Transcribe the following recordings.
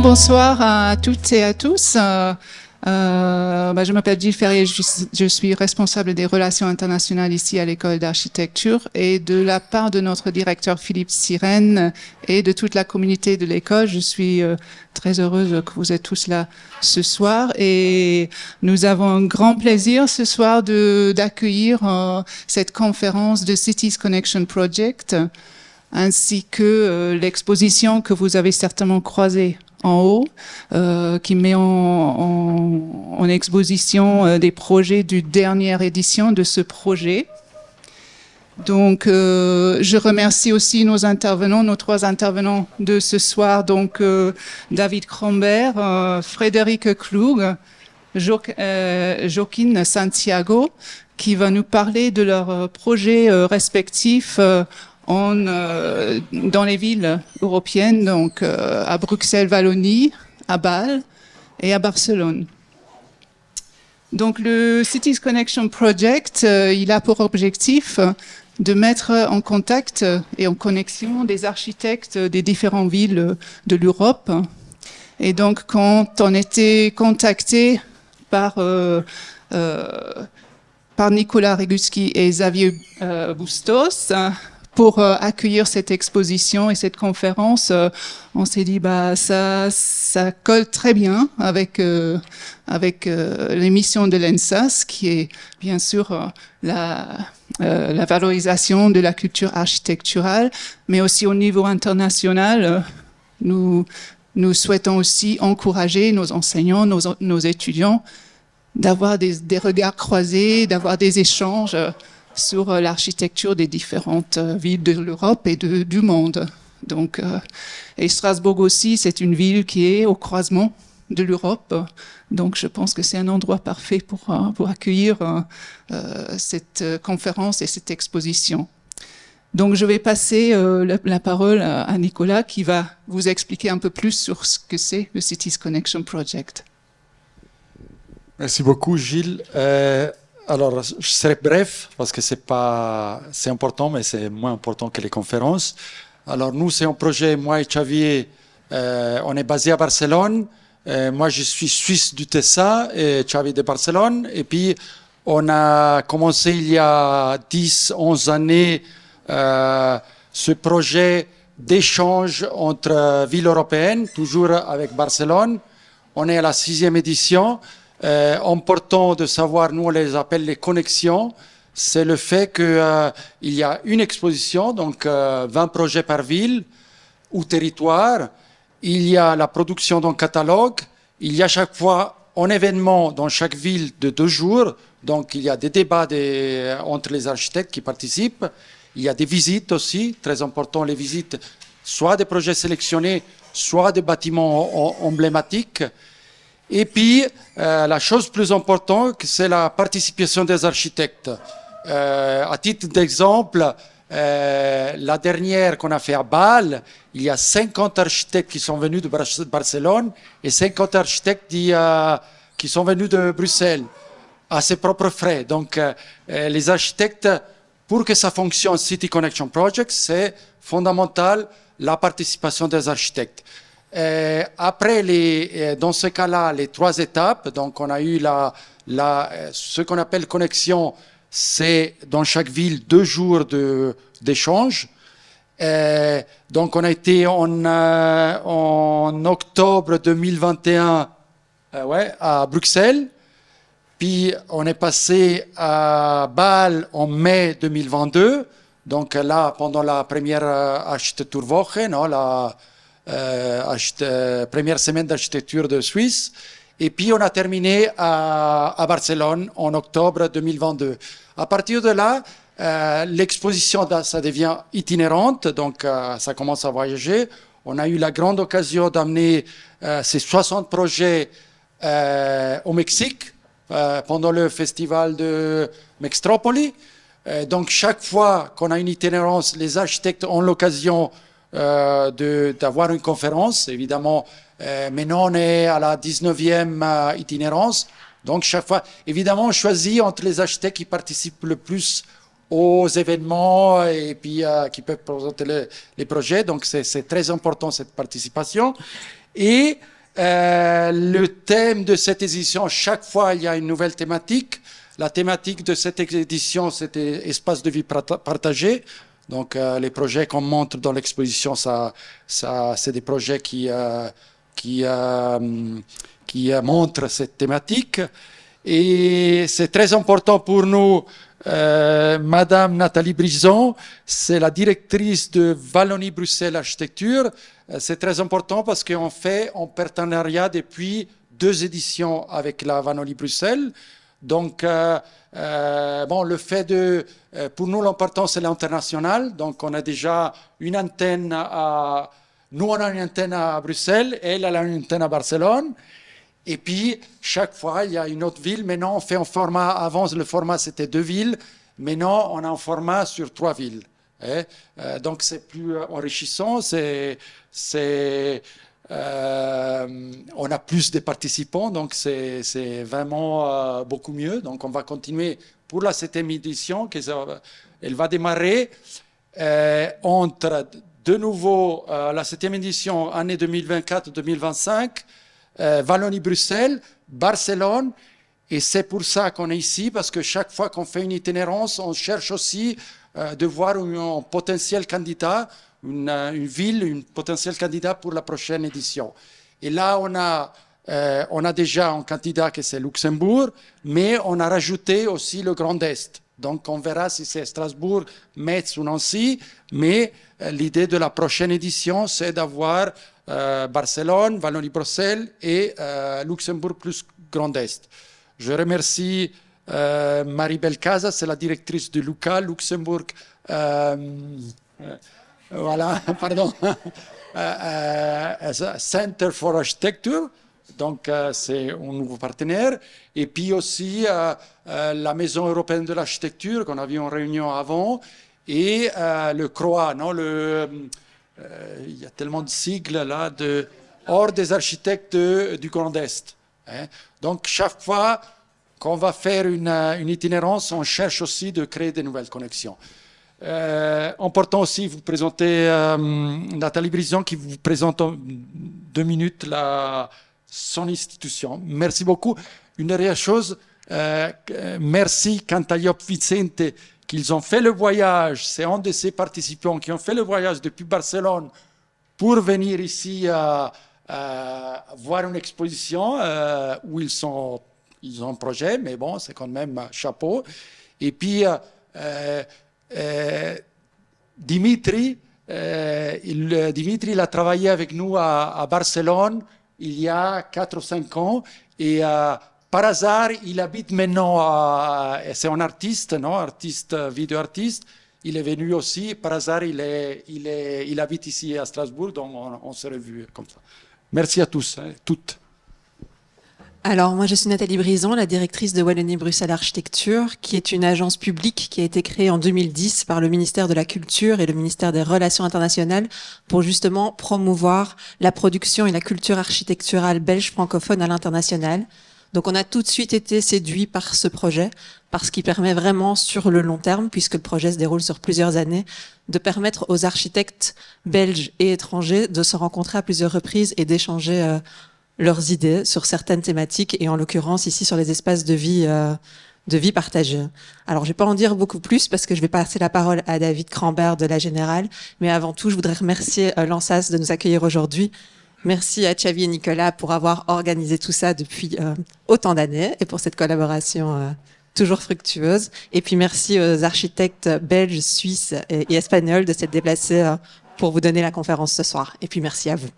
bonsoir à toutes et à tous. Euh, euh, bah, je m'appelle Gilles Ferrier, je, suis responsable des relations internationales ici à l'école d'architecture et de la part de notre directeur Philippe Sirène et de toute la communauté de l'école, je suis euh, très heureuse que vous êtes tous là ce soir et nous avons un grand plaisir ce soir de d'accueillir cette conférence de Cities Connection Project ainsi que l'exposition que vous avez certainement croisée en haut, euh, qui met en, exposition euh, des projets du dernière édition de ce projet. Donc, euh, je remercie aussi nos intervenants, nos trois intervenants de ce soir, donc David Crombert, Frédéric Klug, jo Joaquin Santiago, qui va nous parler de leurs projets respectifs euh, dans les villes européennes, donc euh, à Bruxelles, Wallonie, à Bâle et à Barcelone. Donc le Cities Connection Project, euh, il a pour objectif de mettre en contact et en connexion des architectes des différentes villes de l'Europe. Et donc quand on était contacté par par Nicolas Reguski et Xavier Bustos, pour euh, accueillir cette exposition et cette conférence, euh, on s'est dit bah ça ça colle très bien avec euh, avec l'émission de l'ENSAS qui est bien sûr la la valorisation de la culture architecturale, mais aussi au niveau international, nous nous souhaitons aussi encourager nos enseignants, nos, nos étudiants d'avoir des, des regards croisés, d'avoir des échanges sur euh, l'architecture des différentes euh, villes de l'Europe et du monde. Donc, euh, et Strasbourg aussi, c'est une ville qui est au croisement de l'Europe. Donc je pense que c'est un endroit parfait pour, pour accueillir cette conférence et cette exposition. Donc je vais passer la, parole à Nicolas qui va vous expliquer un peu plus sur ce que c'est le Cities Connection Project. Merci beaucoup Gilles alors, je serai bref parce que c'est pas, c'est important, mais c'est moins important que les conférences. Alors, nous, c'est un projet, moi et Xavier, euh, on est basé à Barcelone. Euh, moi, je suis suisse du Tessa et Xavier de Barcelone. Et puis, on a commencé il y a 10, 11 années euh, ce projet d'échange entre villes européennes, toujours avec Barcelone. On est à la sixième édition euh, important de savoir, nous on les appelle les connexions, c'est le fait qu'il euh, y a une exposition, donc 20 euh, projets par ville ou territoire, il y a la production d'un catalogue, il y a chaque fois un événement dans chaque ville de deux jours, donc il y a des débats des, euh, entre les architectes qui participent, il y a des visites aussi, très important les visites, soit des projets sélectionnés, soit des bâtiments emblématiques. Et puis, euh, la chose plus importante, c'est la participation des architectes. Euh, à titre d'exemple, euh, la dernière qu'on a fait à Bâle, il y a 50 architectes qui sont venus de Barcelone et 50 architectes qui sont venus de Bruxelles à ses propres frais. Donc, les architectes, pour que ça fonctionne, City Connection Project, c'est fondamental la participation des architectes. Euh, après, les, euh, dans ce cas-là, les trois étapes, donc on a eu la, la, euh, ce qu'on appelle connexion, c'est dans chaque ville deux jours d'échange. donc on a été en, en octobre 2021 ouais, à Bruxelles, puis on est passé à Bâle en mai 2022, donc là pendant la première Architecture Woche, non, la, euh, première semaine d'architecture de Suisse. Et puis on a terminé à, à, Barcelone en octobre 2022. À partir de là, euh, l'exposition, ça devient itinérante, donc euh, ça commence à voyager. On a eu la grande occasion d'amener euh, ces 60 projets au Mexique pendant le festival de Mextropoli. donc chaque fois qu'on a une itinérance, les architectes ont l'occasion euh, d'avoir une conférence. Évidemment, euh, maintenant on est à la 19e euh, itinérance. Donc chaque fois, évidemment, on choisit entre les architectes qui participent le plus aux événements et puis qui peuvent présenter les projets. Donc c'est très important cette participation. Et le thème de cette édition, chaque fois il y a une nouvelle thématique. La thématique de cette édition, c'était espace de vie partagé. Donc euh, les projets qu'on montre dans l'exposition, ça, ça, c'est des projets qui, euh, qui, euh, qui montrent cette thématique. Et c'est très important pour nous. Madame Nathalie Brison, c'est la directrice de Wallonie-Bruxelles Architecture. C'est très important parce qu'on fait en partenariat depuis deux éditions avec la Wallonie-Bruxelles. Donc, euh, euh, bon, le fait de, euh, pour nous, l'important, c'est l'international. Donc, on a déjà une antenne à, nous, on a une antenne à Bruxelles, elle, elle a une antenne à Barcelone. Et puis, chaque fois, il y a une autre ville. Maintenant, on fait un format, avant, le format, c'était deux villes. Maintenant, on a un format sur trois villes. Eh, donc, c'est plus enrichissant, c'est, euh, on a plus de participants, donc c'est vraiment euh, beaucoup mieux. Donc on va continuer pour la septième édition, qui elle va démarrer euh, entre de nouveau la septième édition année 2024-2025, Wallonie-Bruxelles, Barcelone. Et c'est pour ça qu'on est ici, parce que chaque fois qu'on fait une itinérance, on cherche aussi de voir un potentiel candidat euh, une, ville, un potentiel candidat pour la prochaine édition. Et là, euh, on a, déjà un candidat qui c'est Luxembourg, mais on a rajouté aussi le Grand Est. Donc, on verra si c'est Strasbourg, Metz ou Nancy. Mais euh, l'idée de la prochaine édition, c'est d'avoir Barcelone, valonie bruxelles et Luxembourg plus Grand Est. Je remercie Marie Belcasa, c'est la directrice de Luca, Luxembourg voilà, pardon, euh, euh, Center for Architecture, donc euh, c'est un nouveau partenaire, et puis aussi la Maison européenne de l'architecture qu'on avait en réunion avant, et le CROA, non, il y a tellement de sigles là, de hors des architectes du Grand Est. Hein. Donc chaque fois qu'on va faire une, une itinérance, on cherche aussi de créer des nouvelles connexions. Euh, important aussi vous présenter euh, Nathalie Brison qui vous présente en deux minutes son institution. Merci beaucoup. Une dernière chose, euh, merci Cantayop Vicente qu'ils ont fait le voyage. C'est un de ces participants qui ont fait le voyage depuis Barcelone pour venir ici à, euh, voir une exposition où ils sont ils ont un projet, mais bon, c'est quand même chapeau. Et puis, euh, Dimitri, euh, il, Dimitri il a travaillé avec nous à, Barcelone il y a 4 ou 5 ans et euh, par hasard, il habite maintenant c'est un artiste, non, artiste, vidéo artiste. Il est venu aussi, par hasard, il est, il il habite ici à Strasbourg, donc on, se s'est comme ça. Merci à tous, hein, toutes. Alors moi je suis Nathalie Brison, la directrice de Wallonie-Bruxelles Architecture, qui est une agence publique qui a été créée en 2010 par le ministère de la Culture et le ministère des Relations internationales pour justement promouvoir la production et la culture architecturale belge francophone à l'international. Donc on a tout de suite été séduit par ce projet, parce qu'il permet vraiment sur le long terme, puisque le projet se déroule sur plusieurs années, de permettre aux architectes belges et étrangers de se rencontrer à plusieurs reprises et d'échanger. Euh, leurs idées sur certaines thématiques et en l'occurrence ici sur les espaces de vie euh, de vie partagée. Alors je vais pas en dire beaucoup plus parce que je vais passer la parole à David Crambert de la Générale, mais avant tout je voudrais remercier euh, l'ANSAS de nous accueillir aujourd'hui. Merci à Xavi et Nicolas pour avoir organisé tout ça depuis euh, autant d'années et pour cette collaboration toujours fructueuse. Et puis merci aux architectes belges, suisses et espagnols de s'être déplacés pour vous donner la conférence ce soir. Et puis merci à vous.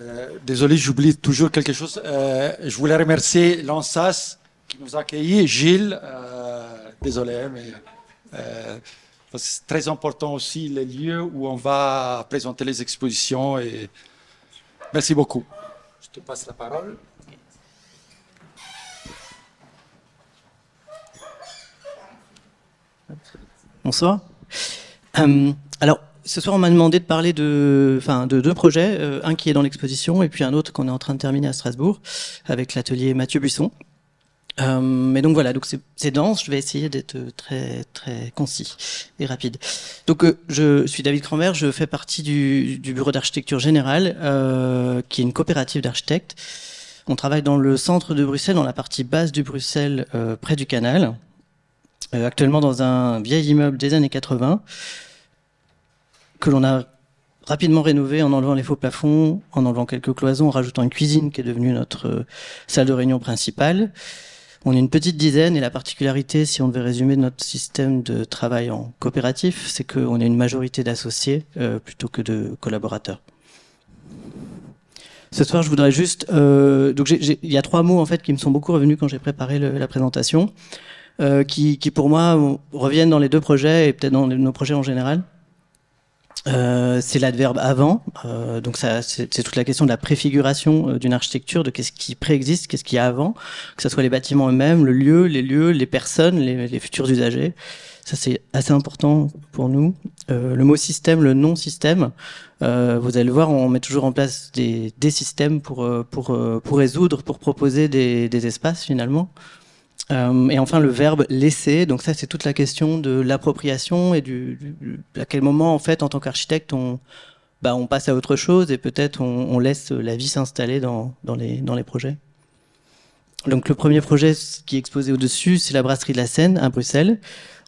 Euh, désolé, j'oublie toujours quelque chose. Euh, je voulais remercier l'ANSAS qui nous a accueillis, Gilles. Euh, désolé, hein, mais c'est très important aussi les lieux où on va présenter les expositions. Et... Merci beaucoup. Je te passe la parole. Bonsoir. alors, ce soir, on m'a demandé de parler de, enfin, de deux projets, euh, un qui est dans l'exposition et puis un autre qu'on est en train de terminer à Strasbourg avec l'atelier Mathieu Buisson. Euh, mais donc voilà, donc c'est dense. Je vais essayer d'être euh, très très concis et rapide. Donc je suis David Cranbert, je fais partie du, bureau d'architecture générale, qui est une coopérative d'architectes. On travaille dans le centre de Bruxelles, dans la partie basse du Bruxelles, près du canal. actuellement dans un vieil immeuble des années 80 que l'on a rapidement rénové en enlevant les faux plafonds, en enlevant quelques cloisons, en rajoutant une cuisine qui est devenue notre euh, salle de réunion principale. On est une petite dizaine et la particularité, si on devait résumer notre système de travail en coopératif, c'est qu'on est une majorité d'associés euh, plutôt que de collaborateurs. Ce soir, je voudrais juste, euh, donc il y a trois mots en fait qui me sont beaucoup revenus quand j'ai préparé la présentation, qui, pour moi reviennent dans les deux projets et peut-être dans nos projets en général. Euh, c'est l'adverbe avant, euh, donc c'est toute la question de la préfiguration euh, d'une architecture, de qu'est-ce qui préexiste, qu'est-ce qui est a avant, que ce soit les bâtiments eux-mêmes, le lieu, les lieux, les personnes, les, futurs usagers. Ça c'est assez important pour nous. Euh, le mot système, le non-système, vous allez le voir, on met toujours en place des, des systèmes pour, pour, pour résoudre, pour proposer des, des espaces finalement. Euh, et enfin, le verbe laisser. Donc ça, c'est toute la question de l'appropriation et du, à quel moment, en fait, en tant qu'architecte, on, bah, on passe à autre chose et peut-être on, on, laisse la vie s'installer dans, dans, les, dans les projets. Donc le premier projet qui est exposé au-dessus, c'est la brasserie de la Seine à Bruxelles.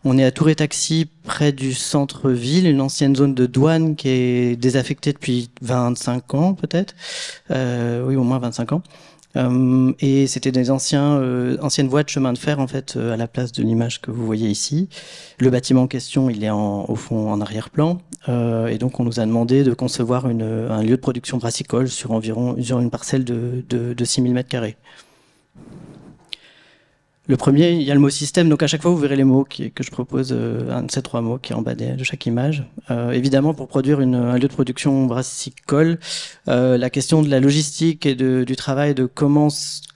On est à Tour et Taxi, près du centre-ville, une ancienne zone de douane qui est désaffectée depuis 25 ans peut-être. Euh, oui, au moins 25 ans. Euh, et c'était des anciens, euh, anciennes voies de chemin de fer, en fait, euh, à la place de l'image que vous voyez ici. Le bâtiment en question, il est au fond en arrière-plan. et donc, on nous a demandé de concevoir un lieu de production brassicole sur environ sur une parcelle de, de, de 6000 mètres le premier, il y a le mot système, donc à chaque fois vous verrez les mots que je propose, euh, un de ces trois mots qui est en de chaque image. Euh, évidemment, pour produire une, un lieu de production brassicole, euh, la question de la logistique et de, du travail, de comment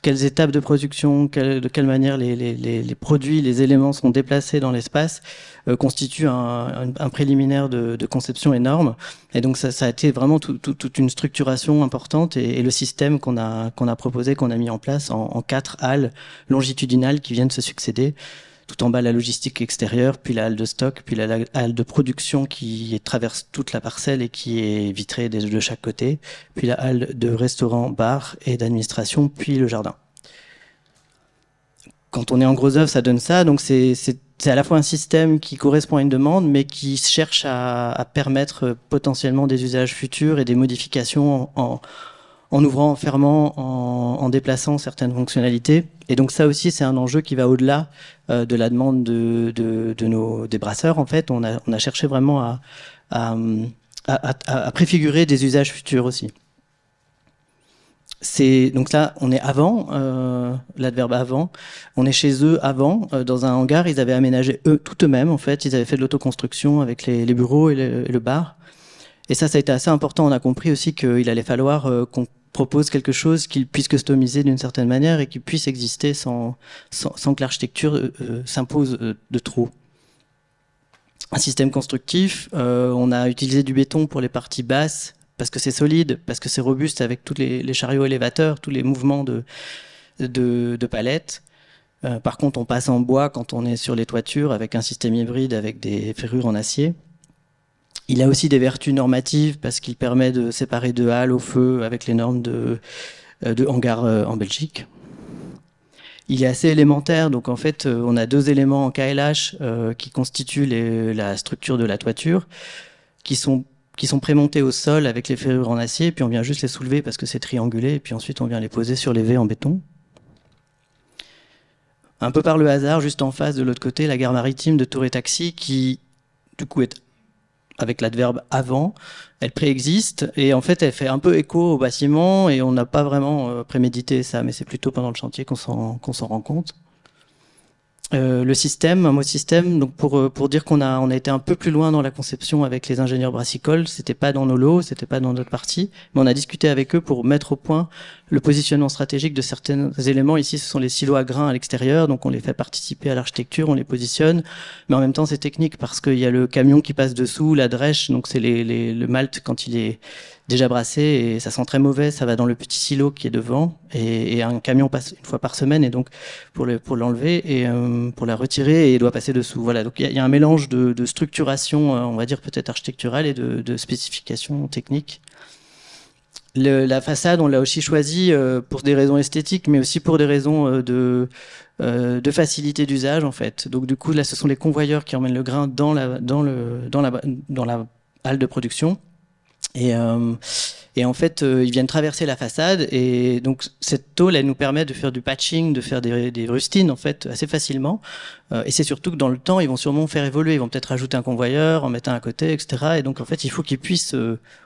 quelles étapes de production, de quelle manière les, produits, les éléments sont déplacés dans l'espace, euh, constituent constitue un, préliminaire de, conception énorme. Et donc ça, a été vraiment toute une structuration importante et, le système qu'on a, proposé, qu'on a mis en place en quatre halles longitudinales qui viennent se succéder tout en bas la logistique extérieure, puis la halle de stock, puis la, halle de production qui traverse toute la parcelle et qui est vitrée de, chaque côté, puis la halle de restaurant, bar et d'administration, puis le jardin. Quand on est en gros œuvre, ça donne ça, donc c'est c'est à la fois un système qui correspond à une demande, mais qui cherche à, permettre euh, potentiellement des usages futurs et des modifications en en ouvrant, en fermant, en, déplaçant certaines fonctionnalités. Et donc ça aussi, c'est un enjeu qui va au-delà euh, de la demande de, nos des brasseurs. En fait, on a, cherché vraiment à, à, préfigurer des usages futurs aussi. C'est donc là, on est avant euh, l'adverbe avant. On est chez eux avant euh, dans un hangar. Ils avaient aménagé eux tout eux-mêmes en fait. Ils avaient fait de l'autoconstruction avec les, bureaux et le, bar. Et ça, ça a été assez important. On a compris aussi qu'il allait falloir qu'on propose quelque chose qu'il puisse customiser d'une certaine manière et qui puisse exister sans, sans, que l'architecture euh, euh, s'impose euh, de trop. Un système constructif, on a utilisé du béton pour les parties basses parce que c'est solide, parce que c'est robuste avec tous les, chariots élévateurs, tous les mouvements de, de, palettes. par contre, on passe en bois quand on est sur les toitures avec un système hybride avec des ferrures en acier. Il a aussi des vertus normatives parce qu'il permet de séparer deux halles au feu avec les normes de, hangars euh, hangar euh, en Belgique. Il est assez élémentaire, donc en fait euh, on a deux éléments en KLH qui constituent la structure de la toiture, qui sont qui sont prémontés au sol avec les ferrures en acier, puis on vient juste les soulever parce que c'est triangulé, puis ensuite on vient les poser sur les V en béton. Un peu par le hasard, juste en face de l'autre côté, la gare maritime de Tour et Taxi, qui du coup est avec l'adverbe avant, elle préexiste et en fait elle fait un peu écho au bâtiment et on n'a pas vraiment euh, prémédité ça, mais c'est plutôt pendant le chantier qu'on s'en rend compte. Euh, le système, un mot système, donc pour, euh, pour dire qu'on a, on a été un peu plus loin dans la conception avec les ingénieurs brassicoles, c'était pas dans nos lots, c'était pas dans notre partie, mais on a discuté avec eux pour mettre au point le positionnement stratégique de certains éléments. Ici, ce sont les silos à grains à l'extérieur, donc on les fait participer à l'architecture, on les positionne, mais en même temps c'est technique parce qu'il y a le camion qui passe dessous, la drèche, donc c'est les, les, le malt quand il est déjà brassé et ça sent très mauvais, ça va dans le petit silo qui est devant et, un camion passe une fois par semaine et donc pour le, pour l'enlever et euh, pour la retirer et doit passer dessous. Voilà, donc il y, a un mélange de, structuration, euh, on va dire peut-être architecturale et de, de spécifications techniques. la façade, on l'a aussi choisie euh, pour des raisons esthétiques, mais aussi pour des raisons de, de facilité d'usage en fait. Donc du coup, là, ce sont les convoyeurs qui emmènent le grain dans la dans le dans la dans la halle de production. Et, euh, et, en fait, euh, ils viennent traverser la façade. Et donc, cette tôle, elle nous permet de faire du patching, de faire des, rustines, en fait, assez facilement. Euh, et c'est surtout que dans le temps, ils vont sûrement faire évoluer. Ils vont peut-être ajouter un convoyeur, en mettre un à côté, etc. Et donc, en fait, il faut qu'ils puissent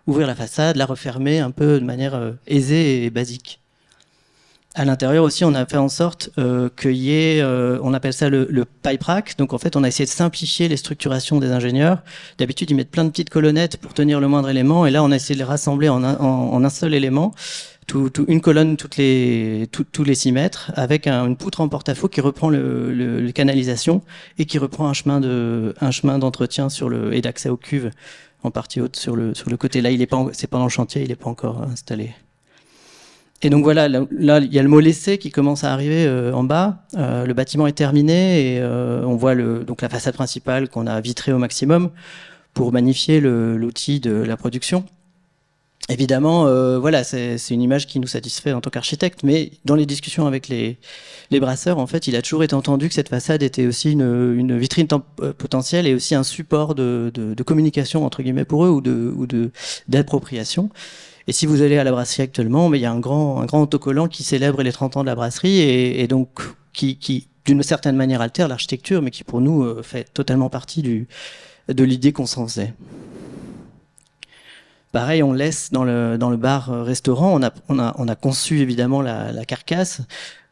ouvrir la façade, la refermer un peu de manière aisée et basique à l'intérieur aussi, on a fait en sorte euh, qu'il y ait, euh, on appelle ça le, le, pipe rack. Donc en fait, on a essayé de simplifier les structurations des ingénieurs. D'habitude, ils mettent plein de petites colonnettes pour tenir le moindre élément, et là, on a essayé de les rassembler en un, seul élément. Tout, une colonne toutes les, tous les 6 mètres avec une poutre en porte-à-faux qui reprend le, canalisation et qui reprend un chemin de un chemin d'entretien sur le et d'accès aux cuves en partie haute sur le sur le côté là il est pas c'est pas le chantier il n'est pas encore installé. Et donc voilà, là, il y a le mot laissé qui commence à arriver euh, en bas. Euh, le bâtiment est terminé et euh, on voit le, donc la façade principale qu'on a vitrée au maximum pour magnifier l'outil de la production. Évidemment, voilà, c'est une image qui nous satisfait en tant qu'architecte, mais dans les discussions avec les, les, brasseurs, en fait, il a toujours été entendu que cette façade était aussi une, une vitrine potentielle et aussi un support de, de, de, communication entre guillemets pour eux ou de ou d'appropriation. Et si vous allez à la brasserie actuellement, mais il y a un grand, un autocollant qui célèbre les 30 ans de la brasserie et, donc qui, d'une certaine manière altère l'architecture, mais qui pour nous euh, fait totalement partie de l'idée qu'on s'en faisait. Pareil, on laisse dans le, bar-restaurant, euh, on a, conçu évidemment la, carcasse,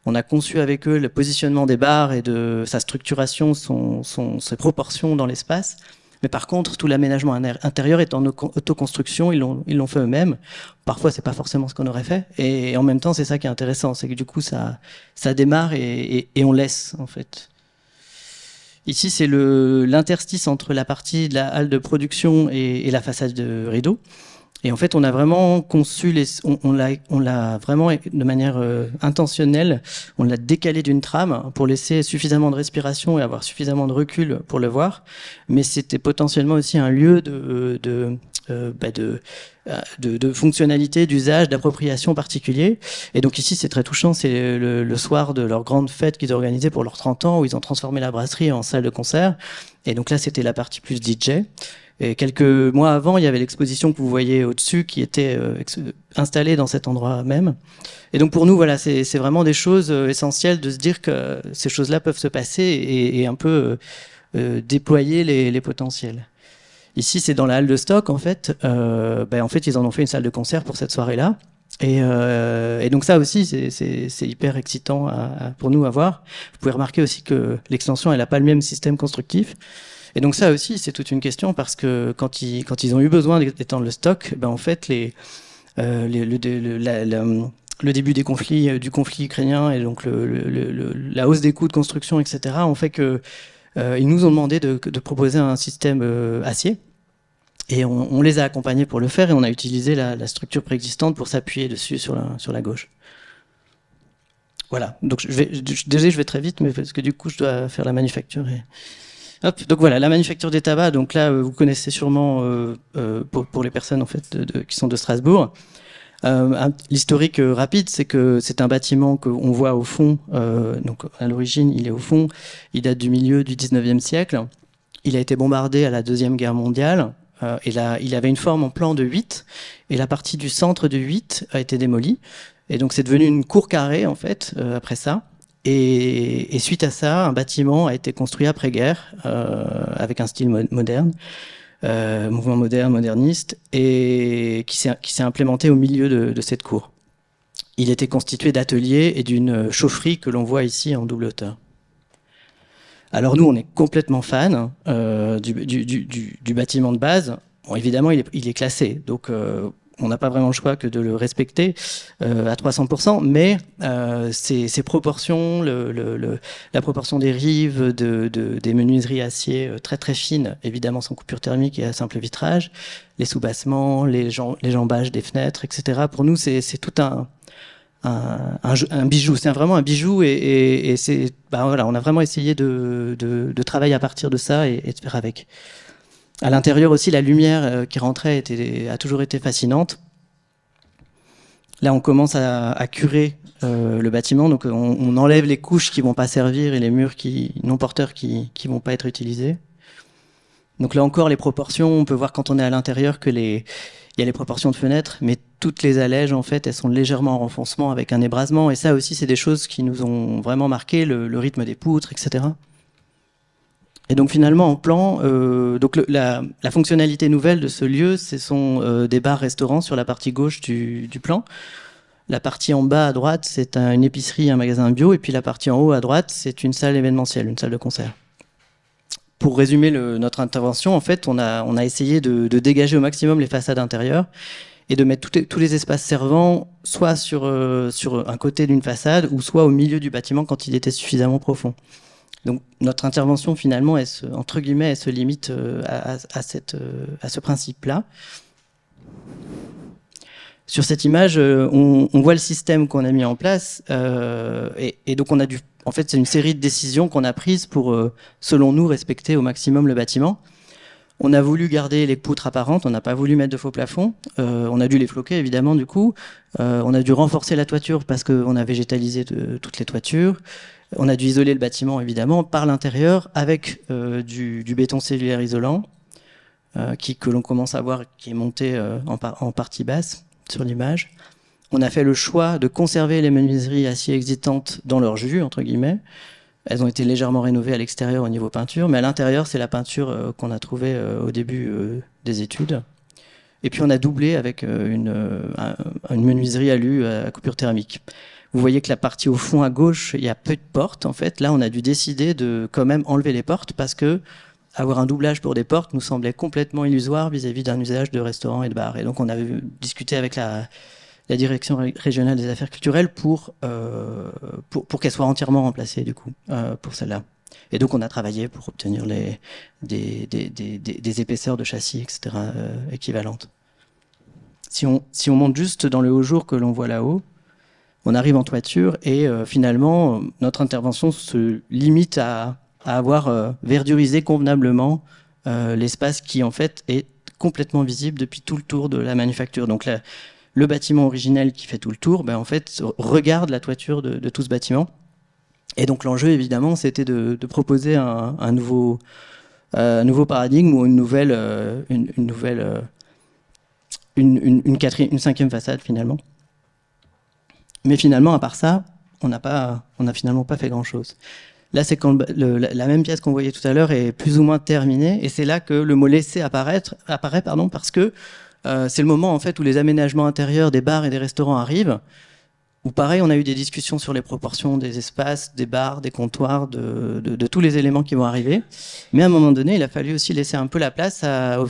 on a conçu avec eux le positionnement des bars et de sa structuration, ses proportions dans l'espace. Mais par contre, tout l'aménagement intérieur est en autoconstruction, ils l'ont, ils l'ont fait eux-mêmes. Parfois, c'est pas forcément ce qu'on aurait fait. Et en même temps, c'est ça qui est intéressant, c'est que du coup, ça, ça démarre et, et, on laisse, en fait. Ici, c'est l'interstice entre la partie de la halle de production et, et la façade de rideau. Et en fait, on a vraiment conçu les, on, on l'a, vraiment de manière euh, intentionnelle, on l'a décalé d'une trame pour laisser suffisamment de respiration et avoir suffisamment de recul pour le voir. Mais c'était potentiellement aussi un lieu de, de, euh, bah de, euh, de, de, fonctionnalité, d'usage, d'appropriation particulier. Et donc ici, c'est très touchant. C'est le, le, soir de leur grande fête qu'ils organisaient pour leurs 30 ans, où ils ont transformé la brasserie en salle de concert. Et donc là, c'était la partie plus DJ. Et quelques mois avant, il y avait l'exposition que vous voyez au-dessus qui était euh, installée dans cet endroit même. Et donc pour nous, voilà, c'est vraiment des choses euh, essentielles de se dire que ces choses-là peuvent se passer et, un peu euh, déployer les, potentiels. Ici, c'est dans la halle de stock, en fait. ben, en fait, ils en ont fait une salle de concert pour cette soirée-là. Et, donc ça aussi, c'est hyper excitant pour nous à voir. Vous pouvez remarquer aussi que l'extension, elle n'a pas le même système constructif. Et donc ça aussi, c'est toute une question parce que quand ils, quand ils ont eu besoin d'étendre le stock, eh ben en fait, les, euh, le, début des conflits, euh, du conflit ukrainien et donc le, la hausse des coûts de construction, etc., ont fait qu'ils euh, nous ont demandé de, proposer un système acier. Et on, les a accompagnés pour le faire et on a utilisé la, structure préexistante pour s'appuyer dessus sur la, sur la gauche. Voilà. Donc, je je, désolé, je vais très vite, mais parce que du coup, je dois faire la manufacture. Et... Hop, donc voilà, la manufacture des tabacs. Donc là, euh, vous connaissez sûrement euh, euh, pour, pour, les personnes en fait de, qui sont de Strasbourg. Euh, L'historique rapide, c'est que c'est un bâtiment qu'on voit au fond. Euh, donc à l'origine, il est au fond. Il date du milieu du 19e siècle. Il a été bombardé à la Deuxième Guerre mondiale. et là, il avait une forme en plan de 8. Et la partie du centre de 8 a été démolie. Et donc c'est devenu une cour carrée, en fait, après ça. Et, suite à ça, un bâtiment a été construit après-guerre, euh, avec un style moderne, euh, mouvement moderne, moderniste, et qui s'est implémenté au milieu de, cette cour. Il était constitué d'ateliers et d'une chaufferie que l'on voit ici en double hauteur. Alors nous, on est complètement fan euh, du, bâtiment de base. évidemment, il est, il est classé, donc on n'a pas vraiment le choix que de le respecter euh, à 300%, mais euh, ces, proportions, le, le, la proportion des rives, de, de, des menuiseries acier euh, très très fines, évidemment sans coupure thermique et à simple vitrage, les soubassements, les, les jambages des fenêtres, etc. Pour nous, c'est tout un, un, un, bijou. C'est vraiment un bijou et, et, et c'est, bah voilà, on a vraiment essayé de, de, de, travailler à partir de ça et, et de faire avec. À l'intérieur aussi, la lumière euh, qui rentrait a toujours été fascinante. Là, on commence à, curer euh, le bâtiment, donc on, enlève les couches qui vont pas servir et les murs qui non porteurs qui qui vont pas être utilisés. Donc là encore, les proportions, on peut voir quand on est à l'intérieur que les il y a les proportions de fenêtres, mais toutes les allèges en fait, elles sont légèrement en renfoncement avec un ébrasement. Et ça aussi, c'est des choses qui nous ont vraiment marqué le rythme des poutres, etc. Et donc finalement, en plan, euh, donc la, fonctionnalité nouvelle de ce lieu, ce sont euh, des bars-restaurants sur la partie gauche du, plan. La partie en bas à droite, c'est une épicerie, un magasin bio, et puis la partie en haut à droite, c'est une salle événementielle, une salle de concert. Pour résumer notre intervention, en fait, on a, essayé de, dégager au maximum les façades intérieures et de mettre tous les espaces servants soit sur, euh, sur un côté d'une façade ou soit au milieu du bâtiment quand il était suffisamment profond. Donc notre intervention finalement, se, entre guillemets, elle se limite euh, euh, à, ce principe-là. Sur cette image, euh, on, voit le système qu'on a mis en place et, donc on a dû, en fait, c'est une série de décisions qu'on a prises pour, selon nous, respecter au maximum le bâtiment. On a voulu garder les poutres apparentes, on n'a pas voulu mettre de faux plafonds, on a dû les floquer évidemment du coup, on a dû renforcer la toiture parce qu'on a végétalisé toutes les toitures, on a dû isoler le bâtiment, évidemment, par l'intérieur avec euh, du, béton cellulaire isolant, euh, qui, que l'on commence à voir, qui est monté euh, en, partie basse sur l'image. On a fait le choix de conserver les menuiseries acier existantes dans leur jus, entre guillemets. Elles ont été légèrement rénovées à l'extérieur au niveau peinture, mais à l'intérieur, c'est la peinture qu'on a trouvée au début des études. Et puis on a doublé avec une, une menuiserie alu à coupure thermique. Vous voyez que la partie au fond à gauche, il y a peu de portes en fait. Là, on a dû décider de quand même enlever les portes parce que avoir un doublage pour des portes nous semblait complètement illusoire vis-à-vis d'un usage de restaurant et de bar. Et donc, on avait discuté avec la, direction régionale des affaires culturelles euh, pour pour, qu'elle soit entièrement remplacée du coup euh, pour celle-là. Et donc on a travaillé pour obtenir les des, épaisseurs de châssis etc euh, équivalentes. Si on si on monte juste dans le haut jour que l'on voit là-haut, on arrive en toiture et euh, finalement, notre intervention se limite à, avoir euh, verdurisé convenablement euh, l'espace qui, en fait, est complètement visible depuis tout le tour de la manufacture. Donc, le bâtiment originel qui fait tout le tour, ben, en fait, regarde la toiture de, tout ce bâtiment. Et donc l'enjeu, évidemment, c'était de, proposer un, nouveau, paradigme ou une nouvelle, une, nouvelle une cinquième façade finalement. Mais finalement, à part ça, on n'a pas, on finalement pas fait grand chose. Là, c'est quand la, même pièce qu'on voyait tout à l'heure est plus ou moins terminée, et c'est là que le mot laisser apparaître apparaît, pardon, parce que euh, c'est le moment en fait où les aménagements intérieurs des bars et des restaurants arrivent. Où pareil, on a eu des discussions sur les proportions des espaces, des bars, des comptoirs, de, tous les éléments qui vont arriver. Mais à un moment donné, il a fallu aussi laisser un peu la place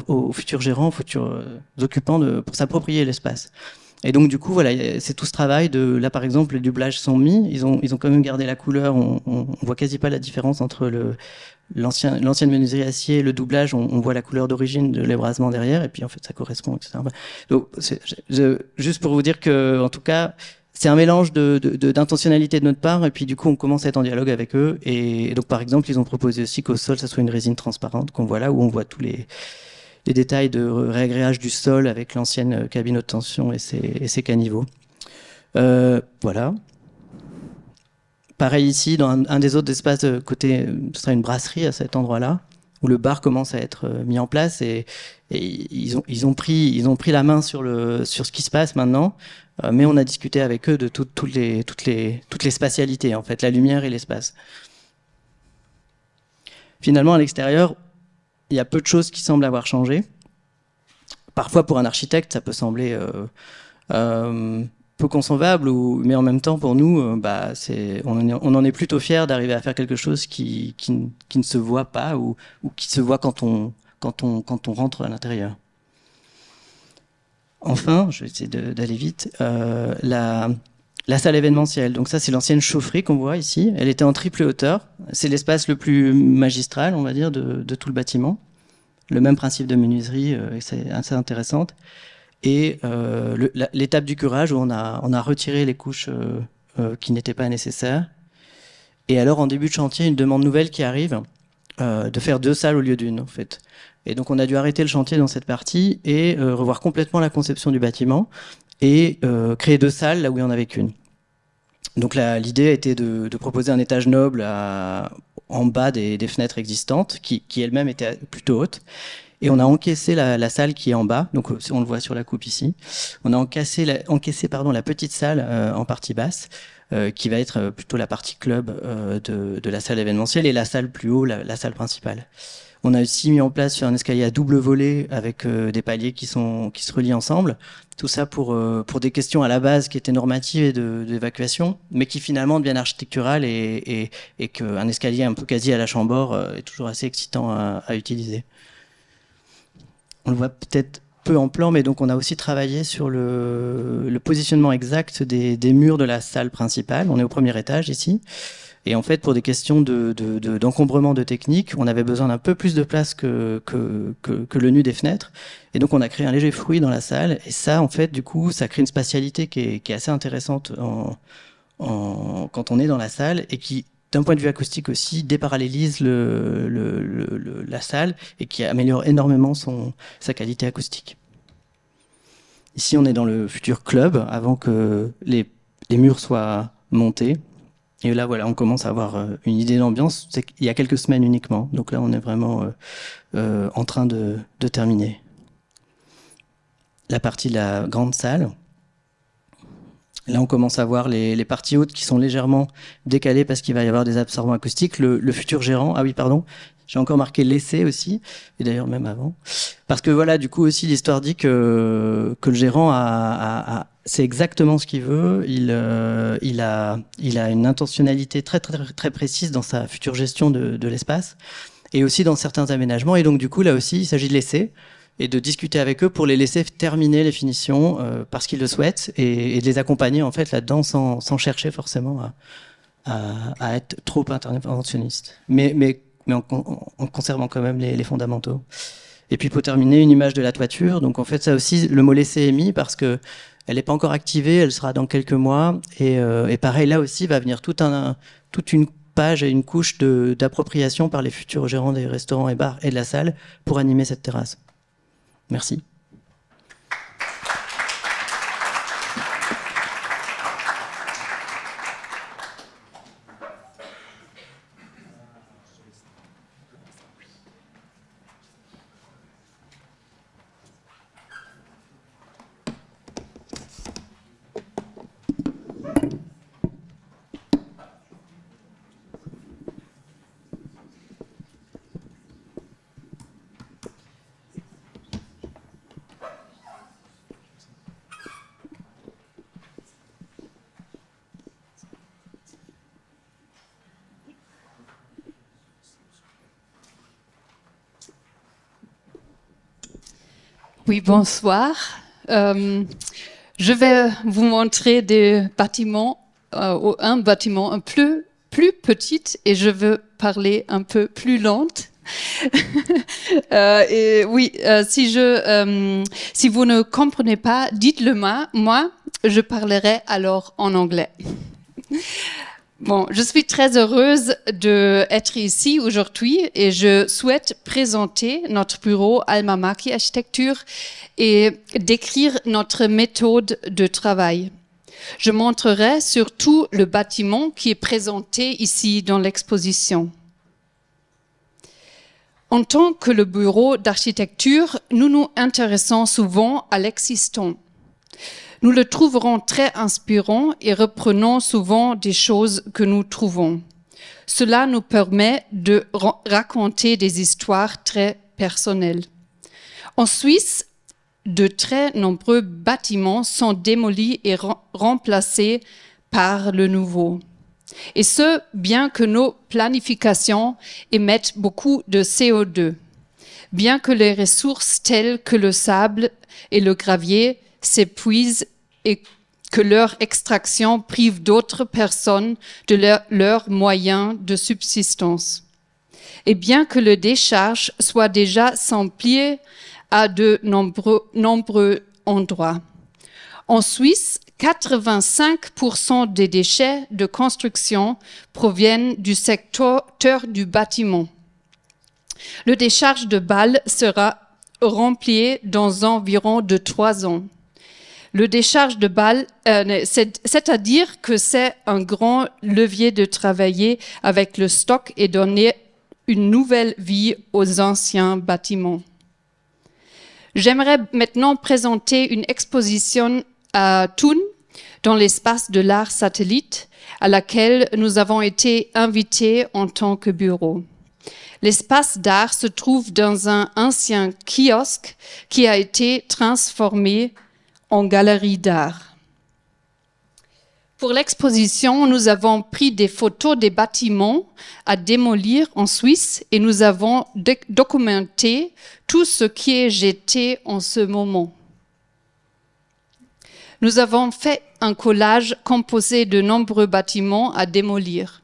aux, futurs gérants, aux futurs euh, occupants de, pour s'approprier l'espace. Et donc, du coup, voilà, c'est tout ce travail de. Là, par exemple, les dublages sont mis. Ils ont, ils ont quand même gardé la couleur. On, on, voit quasi pas la différence entre le, l'ancien, l'ancienne menuiserie acier, le doublage. On, voit la couleur d'origine de l'ébrasement derrière. Et puis, en fait, ça correspond, etc. Donc, juste pour vous dire que, en tout cas, c'est un mélange de, d'intentionnalité de, de notre part. Et puis, du coup, on commence à être en dialogue avec eux. Et, et donc, par exemple, ils ont proposé aussi qu'au sol, ça soit une résine transparente qu'on voit là, où on voit tous les des détails de réagréage du sol avec l'ancienne euh, cabine de tension et ses, et caniveaux. Euh, voilà. Pareil ici, dans un, des autres espaces de euh, côté, ce sera une brasserie à cet endroit-là où le bar commence à être mis en place et, ils, ont, ils, ont pris, ils ont pris la main sur, le, sur ce qui se passe maintenant, mais on a discuté avec eux de toutes les, toutes, les, toutes les spatialités, en fait, la lumière et l'espace. Finalement, à l'extérieur, il y a peu de choses qui semblent avoir changé. Parfois, pour un architecte, ça peut sembler euh, euh, peu concevable, ou, mais en même temps, pour nous, euh, bah, on, en est plutôt fier d'arriver à faire quelque chose qui, ne se voit pas ou, qui se voit quand on, rentre à l'intérieur. Enfin, je vais essayer d'aller vite, la, la salle événementielle. Donc ça, c'est l'ancienne chaufferie qu'on voit ici. Elle était en triple hauteur. C'est l'espace le plus magistral, on va dire, de, tout le bâtiment. Le même principe de menuiserie, euh, c'est assez intéressant. Et euh, l'étape du curage où on a, retiré les couches euh, qui n'étaient pas nécessaires. Et alors, en début de chantier, une demande nouvelle qui arrive de faire deux salles au lieu d'une, en fait. Et donc, on a dû arrêter le chantier dans cette partie et revoir complètement la conception du bâtiment et créer deux salles là où il n'y en avait qu'une. Donc l'idée était de, de, proposer un étage noble en bas des, fenêtres existantes, qui, elles-mêmes étaient plutôt hautes. Et on a encaissé la, salle qui est en bas, donc euh, on le voit sur la coupe ici. On a encaissé la, petite salle euh, en partie basse, euh, qui va être plutôt la partie club de, la salle événementielle, et la salle plus haut, la salle principale. On a aussi mis en place un escalier à double volet avec euh, des paliers qui sont qui se relient ensemble. Tout ça pour euh, pour des questions à la base qui étaient normatives et d'évacuation, mais qui finalement deviennent architecturales et qu'un escalier un peu quasi à la chambord euh, est toujours assez excitant à, utiliser. On le voit peut-être peu en plan, mais donc on a aussi travaillé sur le, positionnement exact des murs de la salle principale. On est au premier étage ici. Et en fait, pour des questions d'encombrement de, de, techniques, on avait besoin d'un peu plus de place que, le nu des fenêtres. Et donc, on a créé un léger fruit dans la salle. Et ça, en fait, du coup, ça crée une spatialité qui est, assez intéressante quand on est dans la salle et qui d'un point de vue acoustique aussi, déparallélise la salle et qui améliore énormément sa qualité acoustique. Ici, on est dans le futur club avant que les murs soient montés. Et là, voilà, on commence à avoir euh, une idée d'ambiance. C'est il y a quelques semaines uniquement. Donc là, on est vraiment euh, euh, en train de, terminer. La partie de la grande salle. Là, on commence à voir les, parties hautes qui sont légèrement décalées parce qu'il va y avoir des absorbants acoustiques. Le, futur gérant, ah oui, pardon, j'ai encore marqué l'essai aussi, et d'ailleurs même avant. Parce que voilà, du coup aussi, l'histoire dit que, que le gérant a c'est exactement ce qu'il veut. Il, euh, il, a, il a une intentionnalité très, très, très précise dans sa future gestion de, l'espace et aussi dans certains aménagements. Et donc, du coup, là aussi, il s'agit de laisser et de discuter avec eux pour les laisser terminer les finitions euh, parce qu'ils le souhaitent et, de les accompagner en fait là-dedans sans, chercher forcément à, être trop interventionniste. Mais, mais, en, conservant quand même les, les, fondamentaux. Et puis pour terminer, une image de la toiture. Donc en fait, ça aussi, le mot laisser est mis parce que elle n'est pas encore activée, elle sera dans quelques mois. Et, euh, et pareil, là aussi va venir tout un, toute une page et une couche d'appropriation par les futurs gérants des restaurants et bars et de la salle pour animer cette terrasse. Merci. Oui, bonsoir. Euh, je vais vous montrer des bâtiments, euh, un bâtiment un peu plus petit et je veux parler un peu plus lente. Euh, et oui, si je, si vous ne comprenez pas, dites-le moi. Moi, je parlerai alors en anglais. Bon, je suis très heureuse d'être ici aujourd'hui et je souhaite présenter notre bureau Alma Maki Architecture et décrire notre méthode de travail. Je montrerai surtout le bâtiment qui est présenté ici dans l'exposition. En tant que le bureau d'architecture, nous nous intéressons souvent à l'existant nous le trouverons très inspirant et reprenons souvent des choses que nous trouvons. Cela nous permet de raconter des histoires très personnelles. En Suisse, de très nombreux bâtiments sont démolis et remplacés par le nouveau. Et ce, bien que nos planifications émettent beaucoup de CO2, bien que les ressources telles que le sable et le gravier s'épuisent et que leur extraction prive d'autres personnes de leurs moyens de subsistance. Et bien que le décharge soit déjà samplié à de nombreux, endroits. En Suisse, 85% des déchets de construction proviennent du secteur du bâtiment. Le décharge de balles sera rempli dans environ de trois ans le décharge de balles, euh, c'est-à-dire que c'est un grand levier de travailler avec le stock et donner une nouvelle vie aux anciens bâtiments. J'aimerais maintenant présenter une exposition à Thun dans l'espace de l'art satellite à laquelle nous avons été invités en tant que bureau. L'espace d'art se trouve dans un ancien kiosque qui a été transformé en galerie d'art. Pour l'exposition, nous avons pris des photos des bâtiments à démolir en Suisse et nous avons documenté tout ce qui est jeté en ce moment. Nous avons fait un collage composé de nombreux bâtiments à démolir.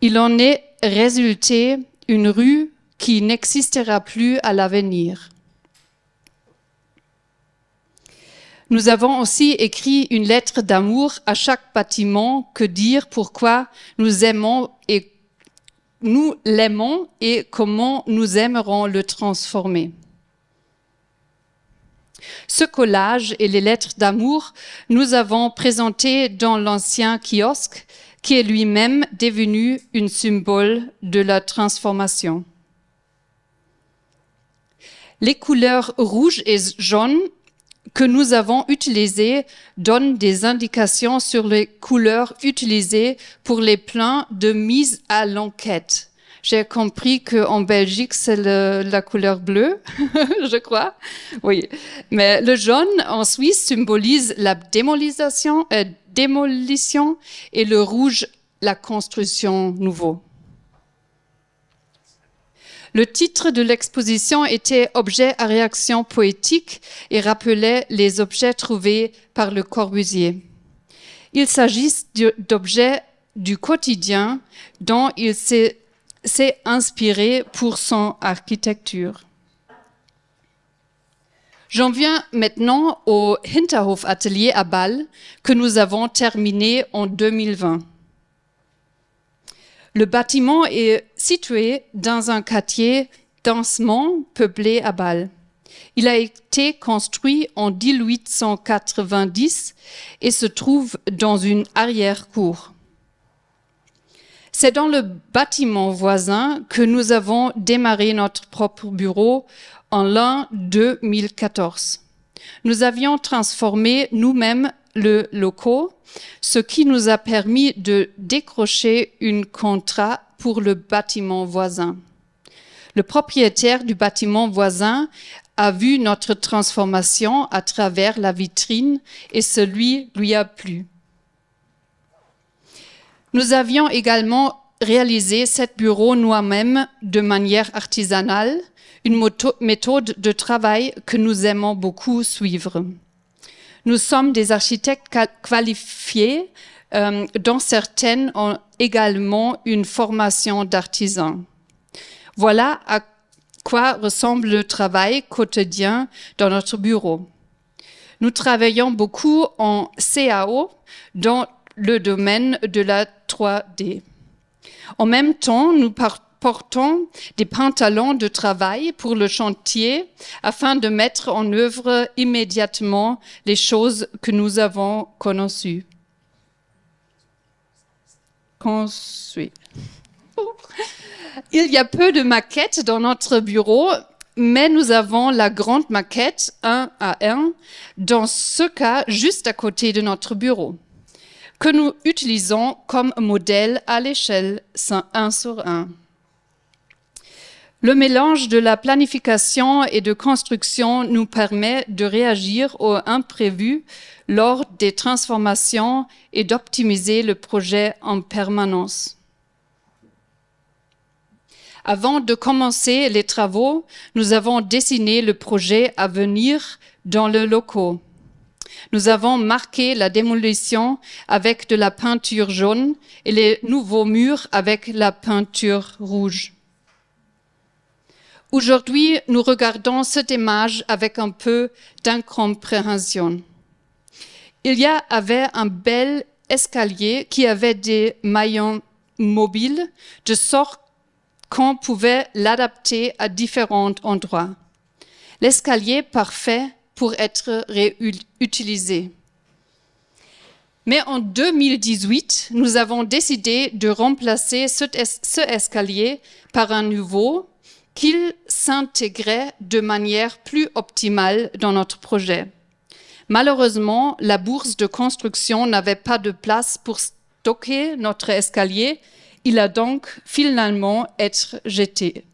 Il en est résulté une rue qui n'existera plus à l'avenir. Nous avons aussi écrit une lettre d'amour à chaque bâtiment que dire pourquoi nous aimons et nous l'aimons et comment nous aimerons le transformer. Ce collage et les lettres d'amour nous avons présenté dans l'ancien kiosque qui est lui-même devenu un symbole de la transformation. Les couleurs rouge et jaune que nous avons utilisées donnent des indications sur les couleurs utilisées pour les plans de mise à l'enquête. J'ai compris qu'en Belgique, c'est la couleur bleue, je crois. Oui. Mais le jaune, en Suisse, symbolise la démolisation, euh, démolition et le rouge, la construction nouveau. Le titre de l'exposition était Objets à réaction poétique et rappelait les objets trouvés par le Corbusier. Il s'agit d'objets du quotidien dont il s'est inspiré pour son architecture. J'en viens maintenant au Hinterhof Atelier à Bâle que nous avons terminé en 2020. Le bâtiment est situé dans un quartier densement peuplé à Bâle. Il a été construit en 1890 et se trouve dans une arrière-cour. C'est dans le bâtiment voisin que nous avons démarré notre propre bureau en l'an 2014. Nous avions transformé nous-mêmes le locaux ce qui nous a permis de décrocher un contrat pour le bâtiment voisin. Le propriétaire du bâtiment voisin a vu notre transformation à travers la vitrine et celui lui a plu. Nous avions également réalisé sept bureau nous-mêmes de manière artisanale, une méthode de travail que nous aimons beaucoup suivre. Nous sommes des architectes qualifiés euh, dont certaines ont également une formation d'artisan. Voilà à quoi ressemble le travail quotidien dans notre bureau. Nous travaillons beaucoup en CAO dans le domaine de la 3D. En même temps, nous partons portant des pantalons de travail pour le chantier afin de mettre en œuvre immédiatement les choses que nous avons conçues. Il y a peu de maquettes dans notre bureau, mais nous avons la grande maquette 1 à 1, dans ce cas juste à côté de notre bureau, que nous utilisons comme modèle à l'échelle 1 sur 1. Le mélange de la planification et de construction nous permet de réagir aux imprévus lors des transformations et d'optimiser le projet en permanence. Avant de commencer les travaux, nous avons dessiné le projet à venir dans le loco. Nous avons marqué la démolition avec de la peinture jaune et les nouveaux murs avec la peinture rouge. Aujourd'hui, nous regardons cette image avec un peu d'incompréhension. Il y avait un bel escalier qui avait des maillons mobiles de sorte qu'on pouvait l'adapter à différents endroits. L'escalier parfait pour être réutilisé. Mais en 2018, nous avons décidé de remplacer ce escalier par un nouveau qu'il s'intégrait de manière plus optimale dans notre projet. Malheureusement, la bourse de construction n'avait pas de place pour stocker notre escalier. Il a donc finalement été jeté.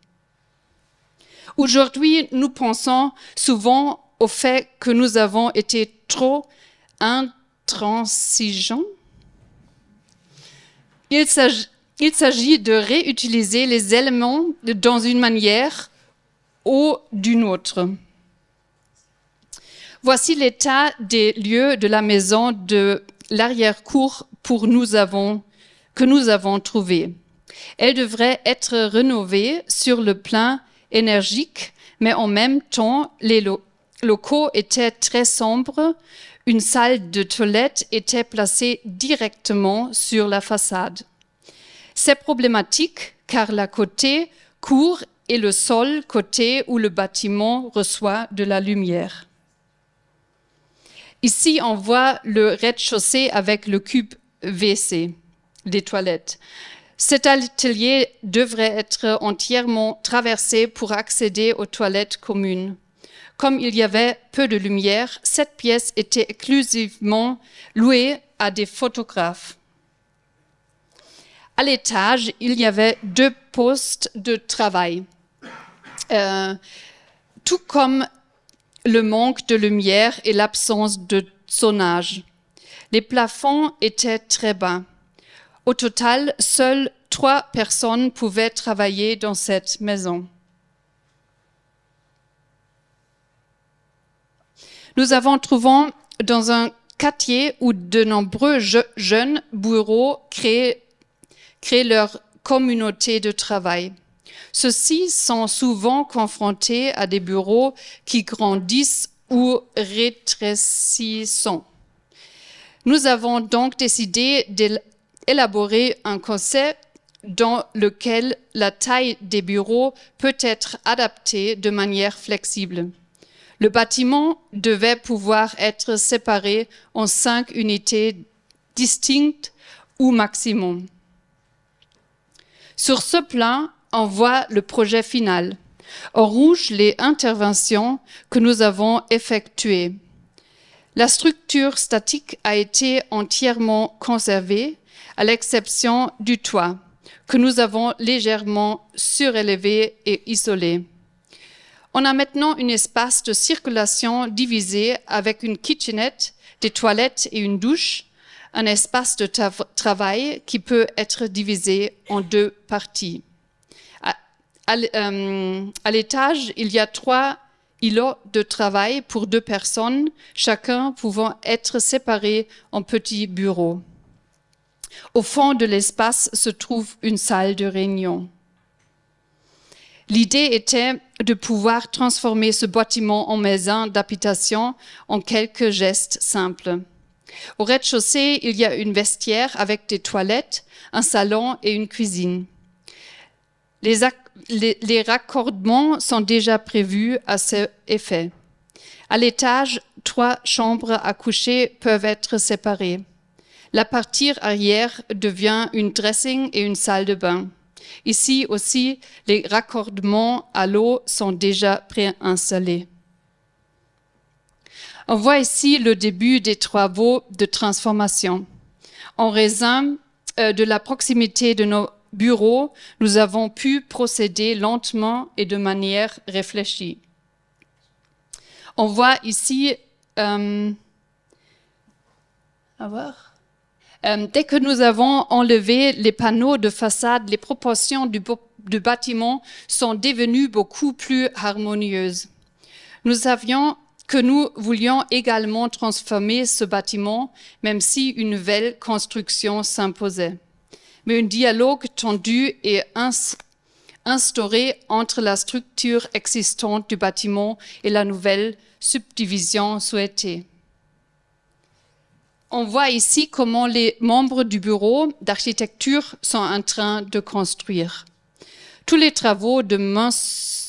Aujourd'hui, nous pensons souvent au fait que nous avons été trop intransigeants. Il s'agit il s'agit de réutiliser les éléments dans une manière ou d'une autre. Voici l'état des lieux de la maison de l'arrière-cour que nous avons trouvé. Elle devrait être rénovée sur le plan énergique, mais en même temps, les locaux étaient très sombres. Une salle de toilette était placée directement sur la façade. C'est problématique car la côté court est le sol côté où le bâtiment reçoit de la lumière. Ici, on voit le rez-de-chaussée avec le cube WC les toilettes. Cet atelier devrait être entièrement traversé pour accéder aux toilettes communes. Comme il y avait peu de lumière, cette pièce était exclusivement louée à des photographes à l'étage, il y avait deux postes de travail. Euh, tout comme le manque de lumière et l'absence de sonnage. Les plafonds étaient très bas. Au total, seules trois personnes pouvaient travailler dans cette maison. Nous avons trouvé dans un quartier où de nombreux jeunes bureaux créés créent leur communauté de travail. Ceux-ci sont souvent confrontés à des bureaux qui grandissent ou rétrécissent. Nous avons donc décidé d'élaborer un concept dans lequel la taille des bureaux peut être adaptée de manière flexible. Le bâtiment devait pouvoir être séparé en cinq unités distinctes ou maximum. Sur ce plan, on voit le projet final. En rouge, les interventions que nous avons effectuées. La structure statique a été entièrement conservée, à l'exception du toit, que nous avons légèrement surélevé et isolé. On a maintenant un espace de circulation divisé avec une kitchenette, des toilettes et une douche, un espace de travail qui peut être divisé en deux parties. Euh, à, l'étage, il y a trois îlots de travail pour deux personnes, chacun pouvant être séparé en petits bureaux. Au fond de l'espace se trouve une salle de réunion. L'idée était de pouvoir transformer ce bâtiment en maison d'habitation en quelques gestes simples. Au rez-de-chaussée, il y a une vestiaire avec des toilettes, un salon et une cuisine. Les, raccordements sont déjà prévus à ce effet. À l'étage, trois chambres à coucher peuvent être séparées. La partie arrière devient une dressing et une salle de bain. Ici aussi, les raccordements à l'eau sont déjà préinstallés. On voit ici le début des travaux de transformation. En raison euh, de la proximité de nos bureaux, nous avons pu procéder lentement et de manière réfléchie. On voit ici, euh, euh dès que nous avons enlevé les panneaux de façade, les proportions du, du bâtiment sont devenues beaucoup plus harmonieuses. Nous avions que nous voulions également transformer ce bâtiment, même si une nouvelle construction s'imposait. Mais un dialogue tendu est instauré entre la structure existante du bâtiment et la nouvelle subdivision souhaitée. On voit ici comment les membres du bureau d'architecture sont en train de construire. Tous les travaux de mince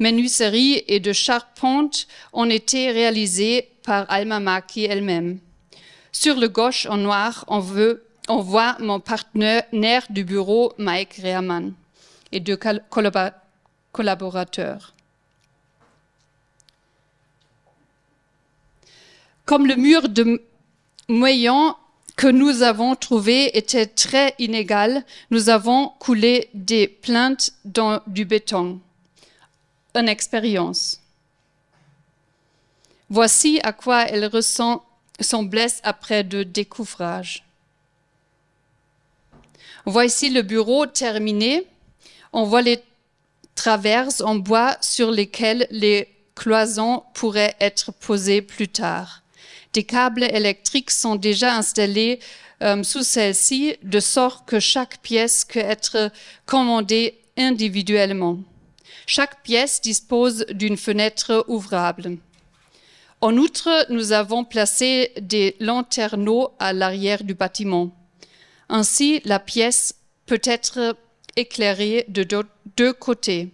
Menuiserie et de charpente ont été réalisées par Alma Maki elle-même. Sur le gauche, en noir, on, on voit mon partenaire du bureau, Mike Rehman, et deux collaborateurs. Comme le mur de Moyen que nous avons trouvé était très inégal, nous avons coulé des plaintes dans du béton une expérience. Voici à quoi elle ressent son blesse après le découvrage. Voici le bureau terminé. On voit les traverses en bois sur lesquelles les cloisons pourraient être posées plus tard. Des câbles électriques sont déjà installés euh, sous celle-ci, de sorte que chaque pièce peut être commandée individuellement. Chaque pièce dispose d'une fenêtre ouvrable. En outre, nous avons placé des lanterneaux à l'arrière du bâtiment. Ainsi, la pièce peut être éclairée de deux côtés.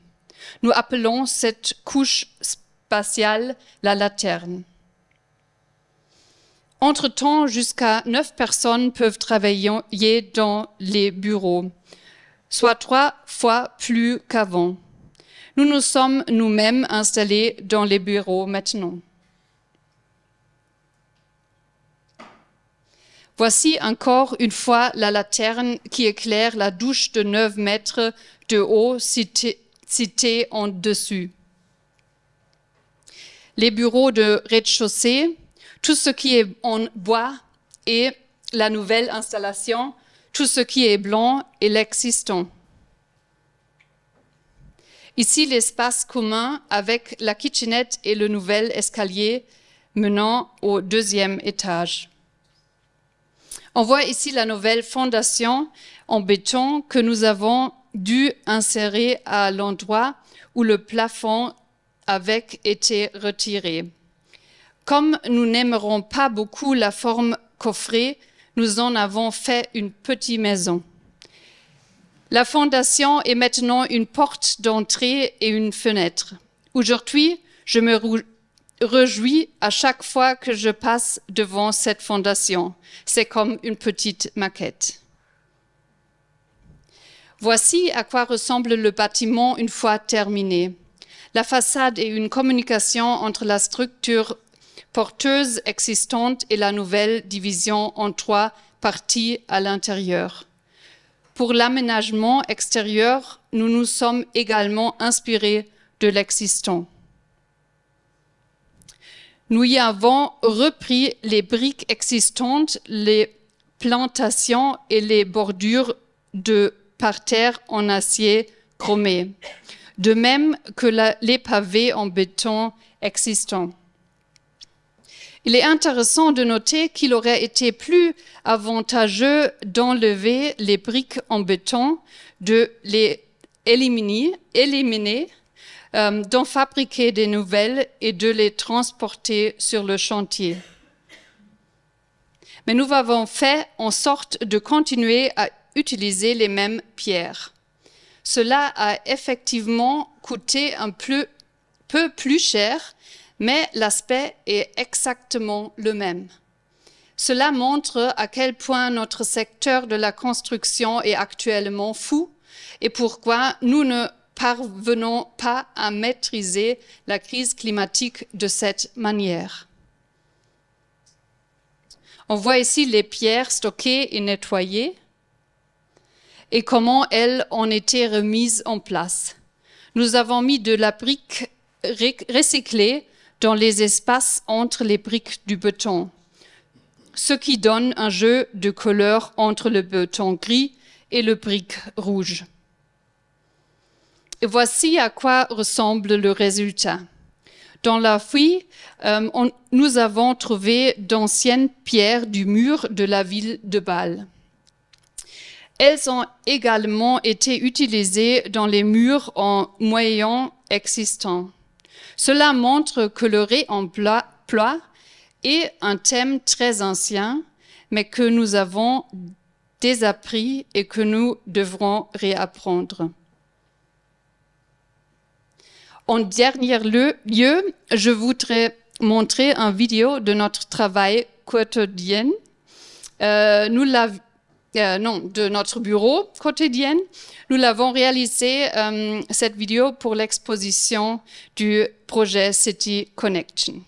Nous appelons cette couche spatiale la lanterne. Entre-temps, jusqu'à neuf personnes peuvent travailler dans les bureaux, soit trois fois plus qu'avant. Nous nous sommes nous-mêmes installés dans les bureaux maintenant. Voici encore une fois la lanterne qui éclaire la douche de 9 mètres de haut citée, citée en dessus. Les bureaux de rez-de-chaussée, tout ce qui est en bois et la nouvelle installation, tout ce qui est blanc et l'existant. Ici, l'espace commun avec la kitchenette et le nouvel escalier menant au deuxième étage. On voit ici la nouvelle fondation en béton que nous avons dû insérer à l'endroit où le plafond avait été retiré. Comme nous n'aimerons pas beaucoup la forme coffrée, nous en avons fait une petite maison. La fondation est maintenant une porte d'entrée et une fenêtre. Aujourd'hui, je me réjouis à chaque fois que je passe devant cette fondation. C'est comme une petite maquette. Voici à quoi ressemble le bâtiment une fois terminé. La façade est une communication entre la structure porteuse existante et la nouvelle division en trois parties à l'intérieur. Pour l'aménagement extérieur, nous nous sommes également inspirés de l'existant. Nous y avons repris les briques existantes, les plantations et les bordures de parterre en acier chromé, de même que les pavés en béton existants. Il est intéressant de noter qu'il aurait été plus avantageux d'enlever les briques en béton, de les éliminer, euh, d'en fabriquer des nouvelles et de les transporter sur le chantier. Mais nous avons fait en sorte de continuer à utiliser les mêmes pierres. Cela a effectivement coûté un peu plus cher mais l'aspect est exactement le même. Cela montre à quel point notre secteur de la construction est actuellement fou et pourquoi nous ne parvenons pas à maîtriser la crise climatique de cette manière. On voit ici les pierres stockées et nettoyées et comment elles ont été remises en place. Nous avons mis de la brique recyclée dans les espaces entre les briques du béton, ce qui donne un jeu de couleurs entre le béton gris et le brique rouge. Et voici à quoi ressemble le résultat. Dans la fouille, euh, nous avons trouvé d'anciennes pierres du mur de la ville de Bâle. Elles ont également été utilisées dans les murs en moyens existants. Cela montre que le réemploi est un thème très ancien, mais que nous avons désappris et que nous devrons réapprendre. En dernier lieu, je voudrais montrer un vidéo de notre travail quotidien. Euh, nous l'avons euh, non, de notre bureau quotidien. Nous l'avons réalisé, euh, cette vidéo, pour l'exposition du projet City Connection.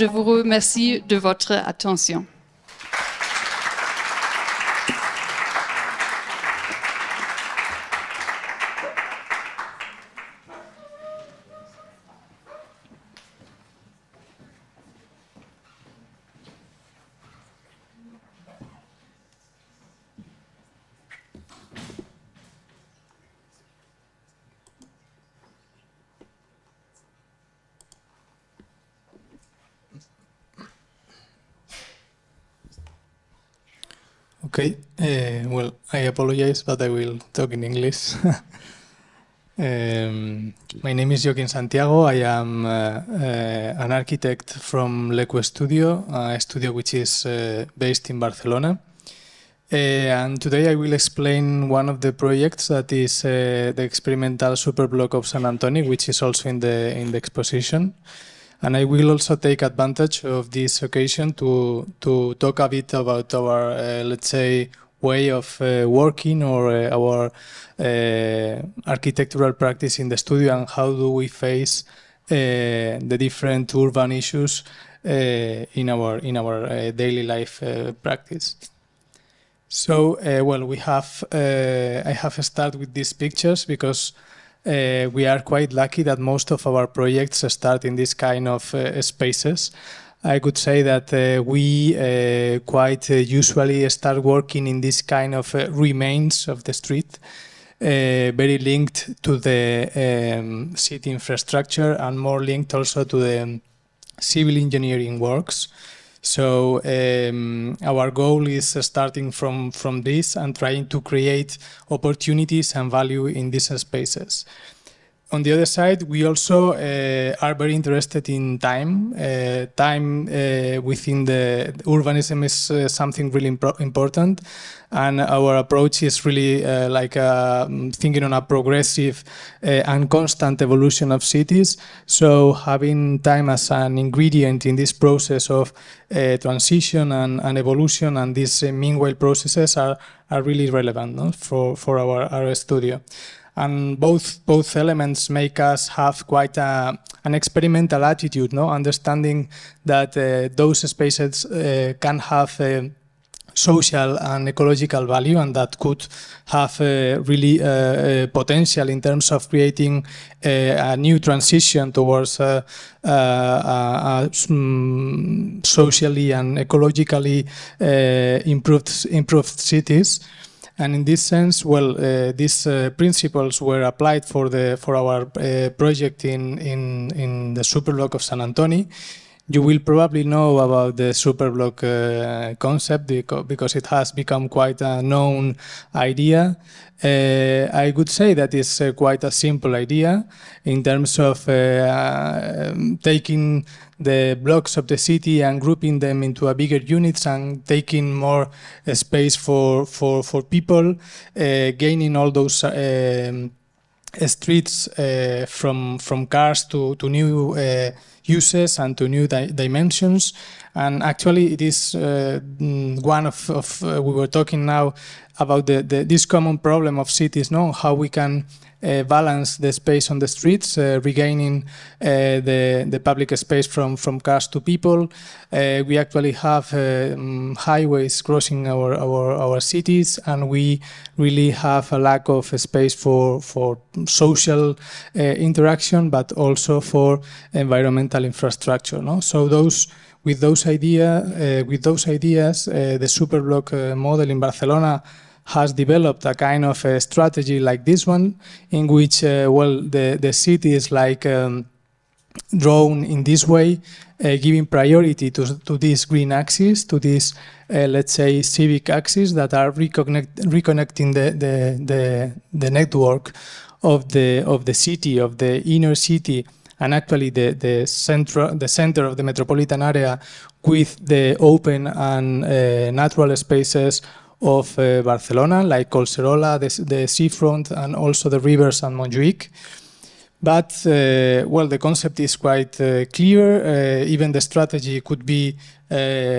Je vous remercie de votre attention. apologize, but I will talk in English. um, my name is Joaquin Santiago. I am uh, uh, an architect from Leque Studio, a studio which is uh, based in Barcelona. Uh, and today I will explain one of the projects that is uh, the experimental superblock of San Antonio, which is also in the in the exposition. And I will also take advantage of this occasion to to talk a bit about our, uh, let's say, way of uh, working or uh, our uh, architectural practice in the studio and how do we face uh, the different urban issues uh, in our in our uh, daily life practice so well we have i have started with these pictures because we are quite lucky that most of our projects start in this kind of spaces I could say that uh, we uh, quite uh, usually start working in this kind of uh, remains of the street, uh, very linked to the um, city infrastructure and more linked also to the civil engineering works. So um, our goal is starting from, from this and trying to create opportunities and value in these spaces on the other side, we also uh, are very interested in time. Uh, time uh, within the urbanism is uh, something really important, and our approach is really uh, like uh, thinking on a progressive and constant evolution of cities. So having time as an ingredient in this process of transition and, and, evolution, and these meanwhile processes are are really relevant no? for for our our studio and both both elements make us have quite a, an experimental attitude, no understanding that uh, those spaces uh, can have. Uh, social and ecological value and that could have uh, really uh, uh, potential in terms of creating a, a new transition towards a, a, mm, socially and ecologically uh, improved improved cities and in this sense, well, uh, these uh, principles were applied for the for our uh, project in in in the superblock of San Antonio. You will probably know about the superblock uh, concept because it has become quite a known idea. Uh, I would say that it's uh, quite a simple idea in terms of um, taking the blocks of the city and grouping them into a bigger units and taking more uh, space for for for people, uh, gaining all those. Uh, um, streets uh, from from cars to to new uh, uses and to new di dimensions. And actually, it is uh, mm, one of, of uh, we were talking now about the, the, this common problem of cities, no? How we can uh, balance the space on the streets, uh, regaining uh, the, the public space from, from cars to people. we actually have mm, highways crossing our, our, our cities, and we really have a lack of space for, for social interaction, but also for environmental infrastructure. No? So those with those idea uh, with those ideas, uh, the superblock uh, model in Barcelona has developed a kind of a strategy like this one, in which, uh, well, the, the city is like um, drawn in this way, uh, giving priority to, to this green axis, to this, uh, let's say, civic axis that are reconnect, reconnecting the, the, the, the network of the, of the city, of the inner city, and actually the, the, central, the center of the metropolitan area with the open and uh, natural spaces of uh, Barcelona, like Colserola, the, the, seafront, and also the rivers and Montjuic. But, uh, well, the concept is quite uh, clear. Uh, even the strategy could be uh,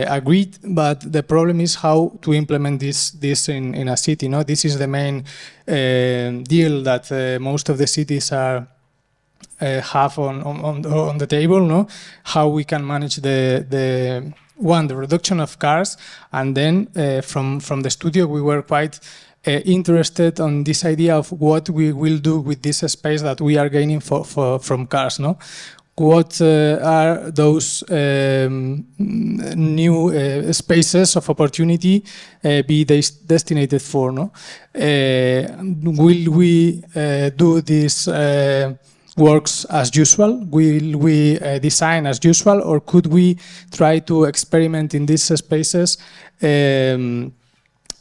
agreed, but the problem is how to implement this, this in, in a city. No? This is the main uh, deal that most of the cities are have on, on, on, the table. No? How we can manage the, the one, the reduction of cars, and then uh, from, from the studio we were quite uh, interested on this idea of what we will do with this space that we are gaining for, for, from cars. No? What uh, are those um, new uh, spaces of opportunity uh, be des destined for? No? Uh, will we do this works as usual? Will we uh, design as usual, or could we try to experiment in these spaces um,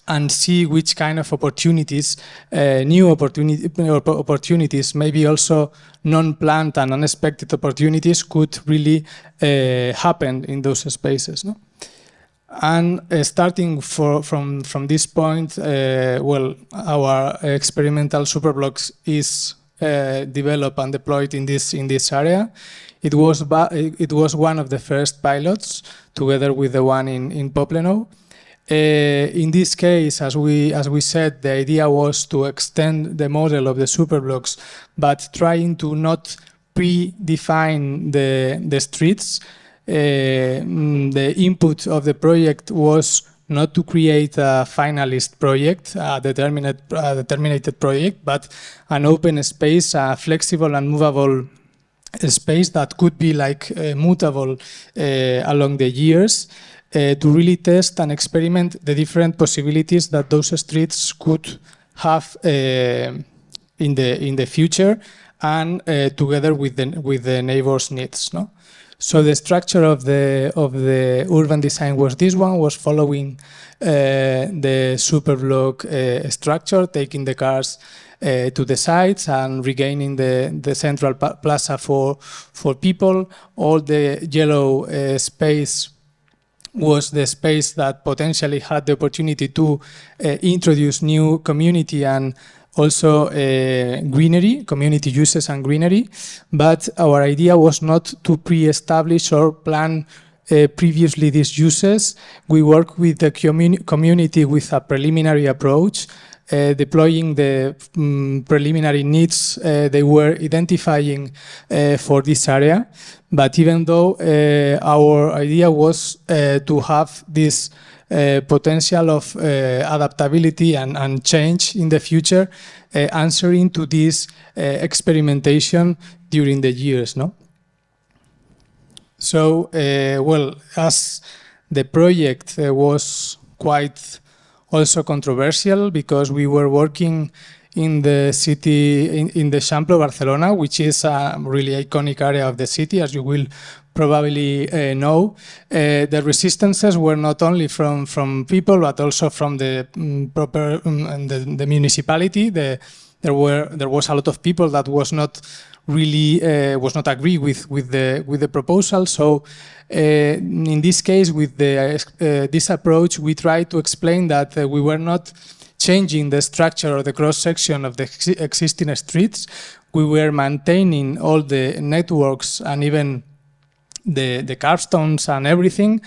and see which kind of opportunities, uh, new opportunity, opportunities, maybe also non-planned and unexpected opportunities could really uh, happen in those spaces? No? And uh, starting for, from, from this point, uh, well, our experimental superblocks is uh, developed and deployed in this in this area. It was it was one of the first pilots, together with the one in in Poplano. Uh, in this case, as we as we said, the idea was to extend the model of the superblocks, but trying to not predefine the the streets. Uh, mm, the input of the project was not to create a finalist project, a determinate, a determinated project, but an open space, a flexible and movable space that could be like uh, mutable uh, along the years. Uh, to really test and experiment the different possibilities that those streets could have uh, in the in the future and uh, together with the with the neighbors needs no so the structure of the of the urban design was this one was following uh, the superblock uh, structure, taking the cars uh, to the sides and regaining the, the central plaza for for people. All the yellow uh, space was the space that potentially had the opportunity to uh, introduce new community and also uh, greenery, community uses and greenery, but our idea was not to pre-establish or plan uh, previously these uses. We work with the communi community with a preliminary approach, uh, deploying the um, preliminary needs uh, they were identifying uh, for this area. But even though uh, our idea was to have this uh, potential of uh, adaptability and, and, change in the future, uh, answering to this experimentation during the years, no? So, well, as the project was quite also controversial because we were working in the city, in, in the Chample, Barcelona, which is a really iconic area of the city, as you will probably uh, know, uh, the resistances were not only from, from people, but also from the um, proper um, the, the, municipality. The, there were there was a lot of people that was not really uh, was not agree with with the with the proposal. So uh, in this case, with the, uh, this approach, we try to explain that uh, we were not changing the structure or the cross section of the ex existing streets. We were maintaining all the networks and even the, the curbstones and everything.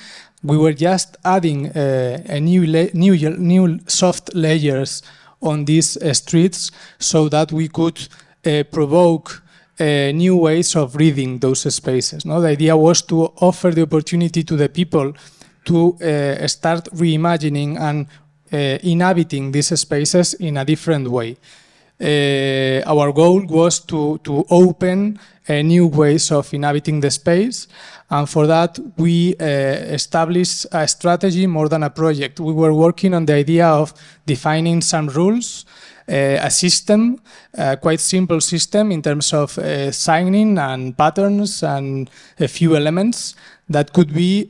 We were just adding uh, a new, new, new soft layers on these uh, streets so that we could uh, provoke uh, new ways of reading those spaces. No? The idea was to offer the opportunity to the people to uh, start reimagining and Eh, inhabiting these spaces in a different way. Eh, our goal was to, to open eh, new ways of inhabiting the space. And for that, we uh, established a strategy more than a project. We were working on the idea of defining some rules, uh, a system, a quite simple system in terms of uh, signing and patterns and a few elements that could be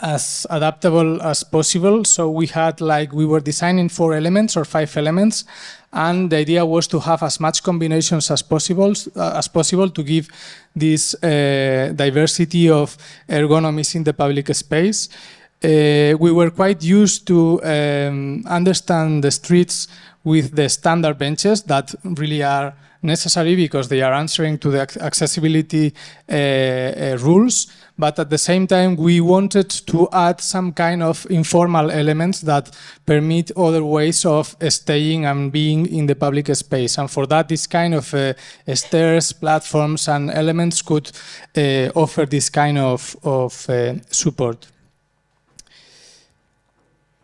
as adaptable as possible. So we had like, we were designing four elements or five elements, and the idea was to have as much combinations as possible, uh, as possible to give this uh, diversity of ergonomies in the public space. Uh, we were quite used to um, understand the streets with the standard benches that really are necessary because they are answering to the accessibility uh, uh, rules but at the same time, we wanted to add some kind of informal elements that permit other ways of staying and being in the public space. And for that, this kind of uh, stairs, platforms, and elements could uh, offer this kind of, of uh, support.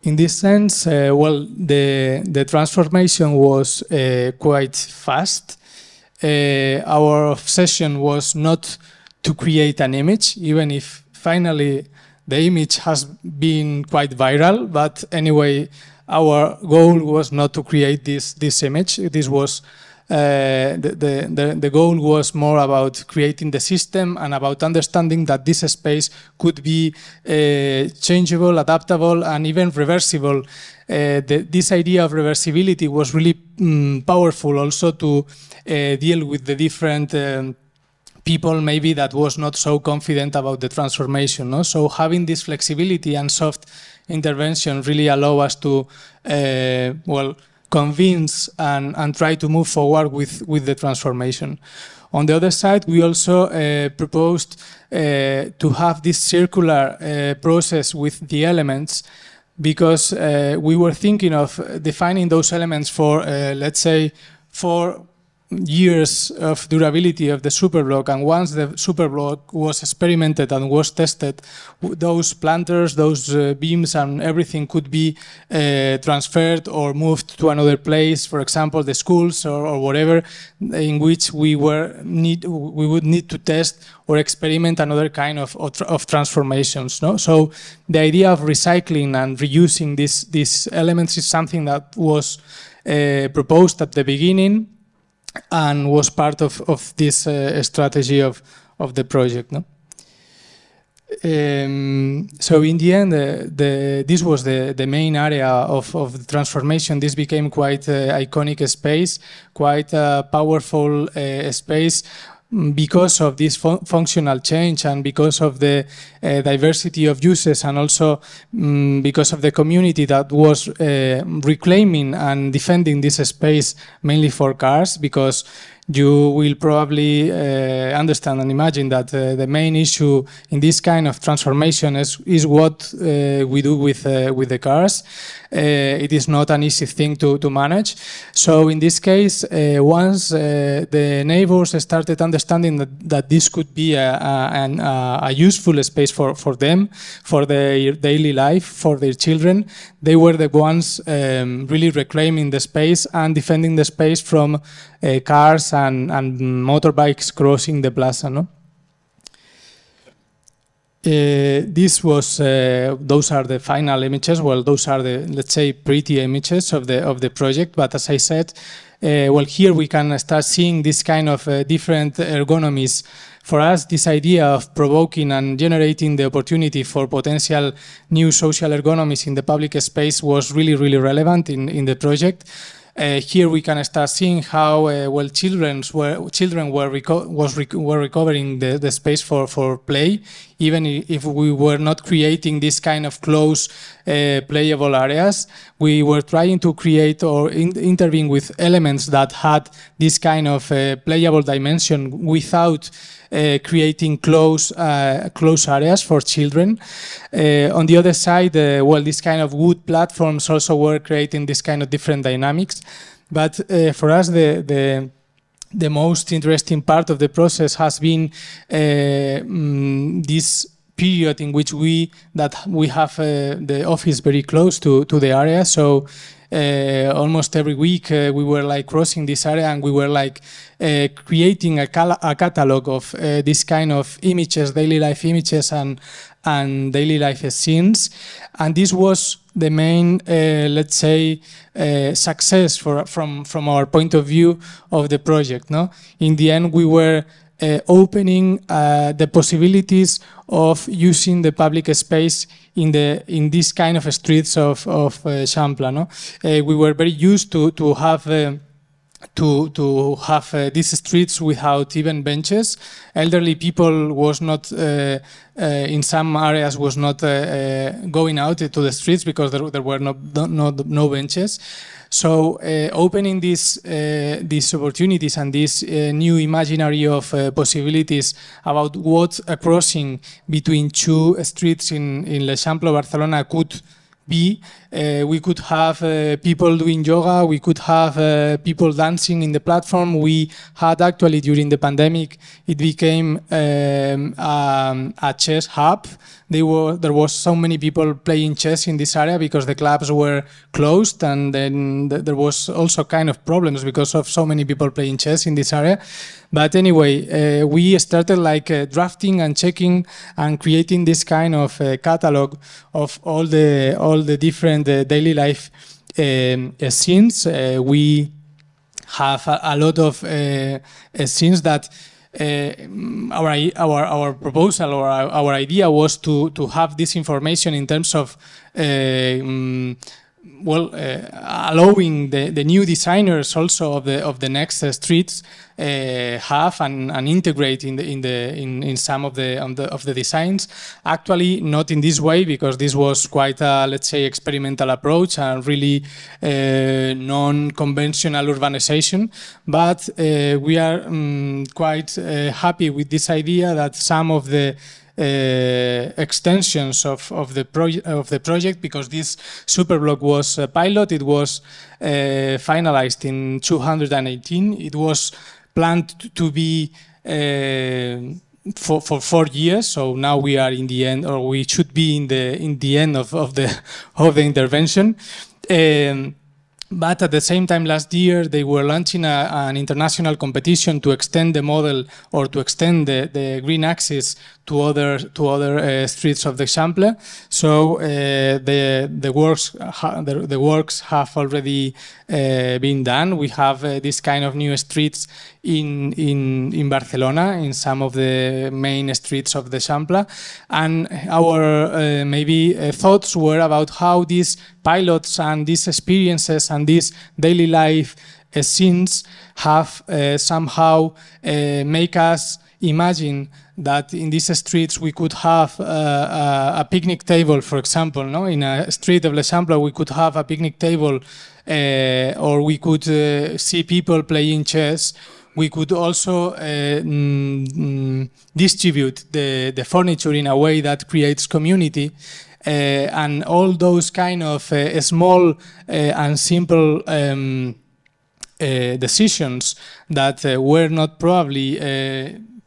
In this sense, uh, well, the, the transformation was uh, quite fast. Uh, our obsession was not to create an image, even if finally the image has been quite viral. But anyway, our goal was not to create this this image. This was uh, the, the, the goal was more about creating the system and about understanding that this space could be uh, changeable, adaptable, and even reversible. Uh, the, this idea of reversibility was really um, powerful also to uh, deal with the different um, people maybe that was not so confident about the transformation. No? So having this flexibility and soft intervention really allow us to, uh, well, convince and, and try to move forward with, with the transformation. On the other side, we also uh, proposed uh, to have this circular uh, process with the elements because uh, we were thinking of defining those elements for, uh, let's say, for years of durability of the superblock, and once the superblock was experimented and was tested, those planters, those uh, beams, and everything could be uh, transferred or moved to another place. For example, the schools or, or, whatever, in which we were need we would need to test or experiment another kind of of, of transformations. No, so the idea of recycling and reusing these these elements is something that was uh, proposed at the beginning and was part of, of this uh, strategy of, of the project. No? Um, so in the end, uh, the, this was the, the main area of, of the transformation. This became quite uh, iconic space, quite a powerful uh, space mm, because of this functional change and because of the uh, diversity of uses and also um, because of the community that was uh, reclaiming and defending this space mainly for cars because you will probably uh, understand and imagine that uh, the main issue in this kind of transformation is, is what uh, we do with, uh, with the cars. it is not an easy thing to, to manage. So in this case, once the neighbors started understanding that, that this could be a, a, a useful space for, for them, for their daily life, for their children. They were the ones um, really reclaiming the space and defending the space from uh, cars and, and motorbikes crossing the plaza. No? Uh, this was uh, those are the final images well those are the let's say pretty images of the of the project but as i said uh, well here we can start seeing this kind of uh, different ergonomies for us, this idea of provoking and generating the opportunity for potential new social ergonomies in the public space was really, really relevant in, in the project. Uh, here we can start seeing how uh, well children's were, children were reco was rec were recovering the, the space for, for play, even if we were not creating this kind of close uh, playable areas. We were trying to create or in intervene with elements that had this kind of uh, playable dimension without uh, creating close, uh, close areas for children. Uh, on the other side, well, this kind of wood platforms also were creating this kind of different dynamics. But for us, the, the the most interesting part of the process has been uh, mm, this period in which we that we have uh, the office very close to to the area so uh, almost every week we were like crossing this area and we were like uh, creating a, a, catalog of uh, this kind of images, daily life images and, and daily life scenes. And this was the main, uh, let's say, uh, success for, from, from our point of view of the project. No? In the end, we were uh, opening the possibilities of using the public space in the in this kind of streets of, of Champlain. No? we were very used to, to have um, to to have uh, these streets without even benches. Elderly people was not uh, uh, in some areas was not uh, uh, going out to the streets because there, there were no, no, no benches. So uh, opening these these opportunities and this new imaginary of possibilities about what a crossing between two streets in in Le Chample, Barcelona could B. Uh, we could have uh, people doing yoga. We could have uh, people dancing in the platform. We had actually during the pandemic, it became um, um, a chess hub. Were, there was so many people playing chess in this area because the clubs were closed, and then th there was also kind of problems because of so many people playing chess in this area but anyway, uh, we started like uh, drafting and checking and creating this kind of uh, catalog of all the all the different uh, daily life um, uh, scenes. we have a, a lot of scenes that. Uh, our, our, our proposal or our, our, idea was to, to have this information in terms of uh, mm, well, uh, allowing the, the new designers also of the of the next uh, streets uh, have and, and integrate in the in the in, in some of the, the, of the designs. Actually, not in this way because this was quite a let's say experimental approach and really uh, non-conventional urbanization. But uh, we are um, quite uh, happy with this idea that some of the uh, extensions of, of, the of the project because this superblock was a pilot. It was uh, finalized in 218. It was planned to be uh, for, for four years. So now we are in the end, or we should be in the in the end of, of the of the intervention. Um, but at the same time last year, they were launching a, an international competition to extend the model or to extend the, the green axis to other to other uh, streets of the Chample. So uh, the the works the, the, works have already uh, been done. We have uh, this kind of new streets in in in Barcelona in some of the main streets of the Chample, and our uh, maybe uh, thoughts were about how this pilots and these experiences and these daily life uh, scenes have uh, somehow uh, make us imagine that in these streets we could have uh, uh, a picnic table, for example, no? in a street of L'Eixample we could have a picnic table or we could see people playing chess we could also uh, mm, mm, distribute the, the furniture in a way that creates community Eh, and all those kind of eh, small eh, and simple um, decisions that were not probably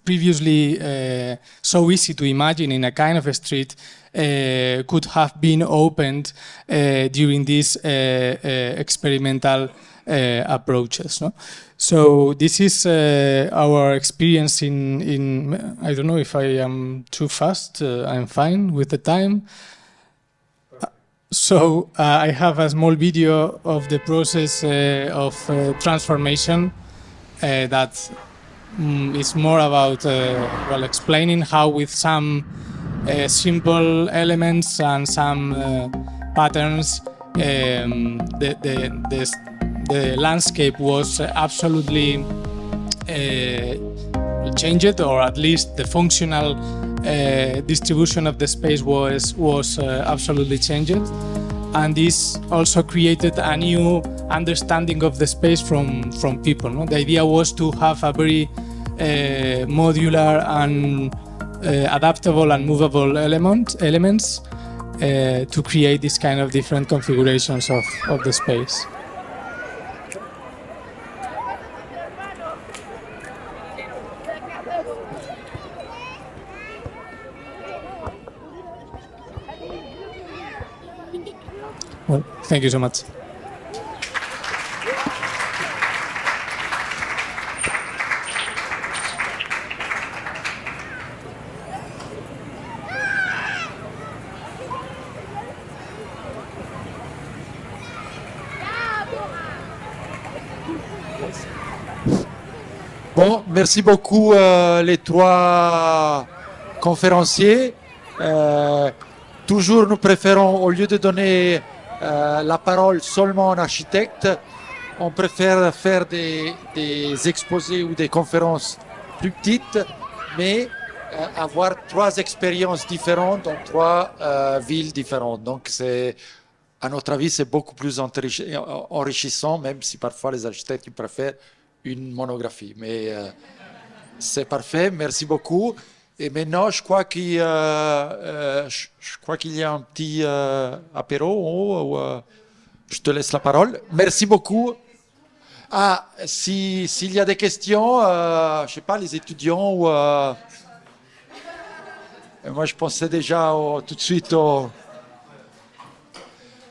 previously uh, so easy to imagine in a kind of a street uh, could have been opened uh, during these experimental approaches. No? So this is our experience in, in, I don't know if I am too fast, I'm fine with the time. So uh, I have a small video of the process uh, of uh, transformation uh, that um, is more about uh, well explaining how with some uh, simple elements and some patterns um, the, the, the, the, landscape was absolutely changed or at least the functional uh, distribution of the space was, was uh, absolutely changed. And this also created a new understanding of the space from, from people. No? The idea was to have a very uh, modular and uh, adaptable and movable element, elements uh, to create this kind of different configurations of, of the space. Thank you Bon, merci beaucoup euh, les trois conférenciers. Euh, toujours nous préférons, au lieu de donner euh, la parole seulement en architecte. On préfère faire des, exposés ou des conférences plus petites, mais euh, avoir trois expériences différentes dans trois euh, villes différentes. Donc, c'est, à notre avis, c'est beaucoup plus enrichissant, même si parfois les architectes préfèrent une monographie. Mais c'est parfait. Merci beaucoup. Et maintenant, euh, euh, je crois qu'il y a un petit euh, apéro. haut. je te laisse la parole. Merci beaucoup. Ah, s'il y a des questions, euh, je sais pas, les étudiants ou. moi, je pensais déjà tout de suite au.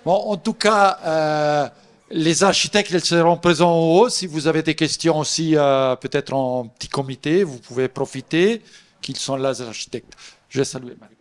en tout cas, les architectes seront présents en haut. Si vous avez des questions aussi, peut-être en petit comité, vous pouvez profiter qu'ils sont là les architectes. Je salue Marie.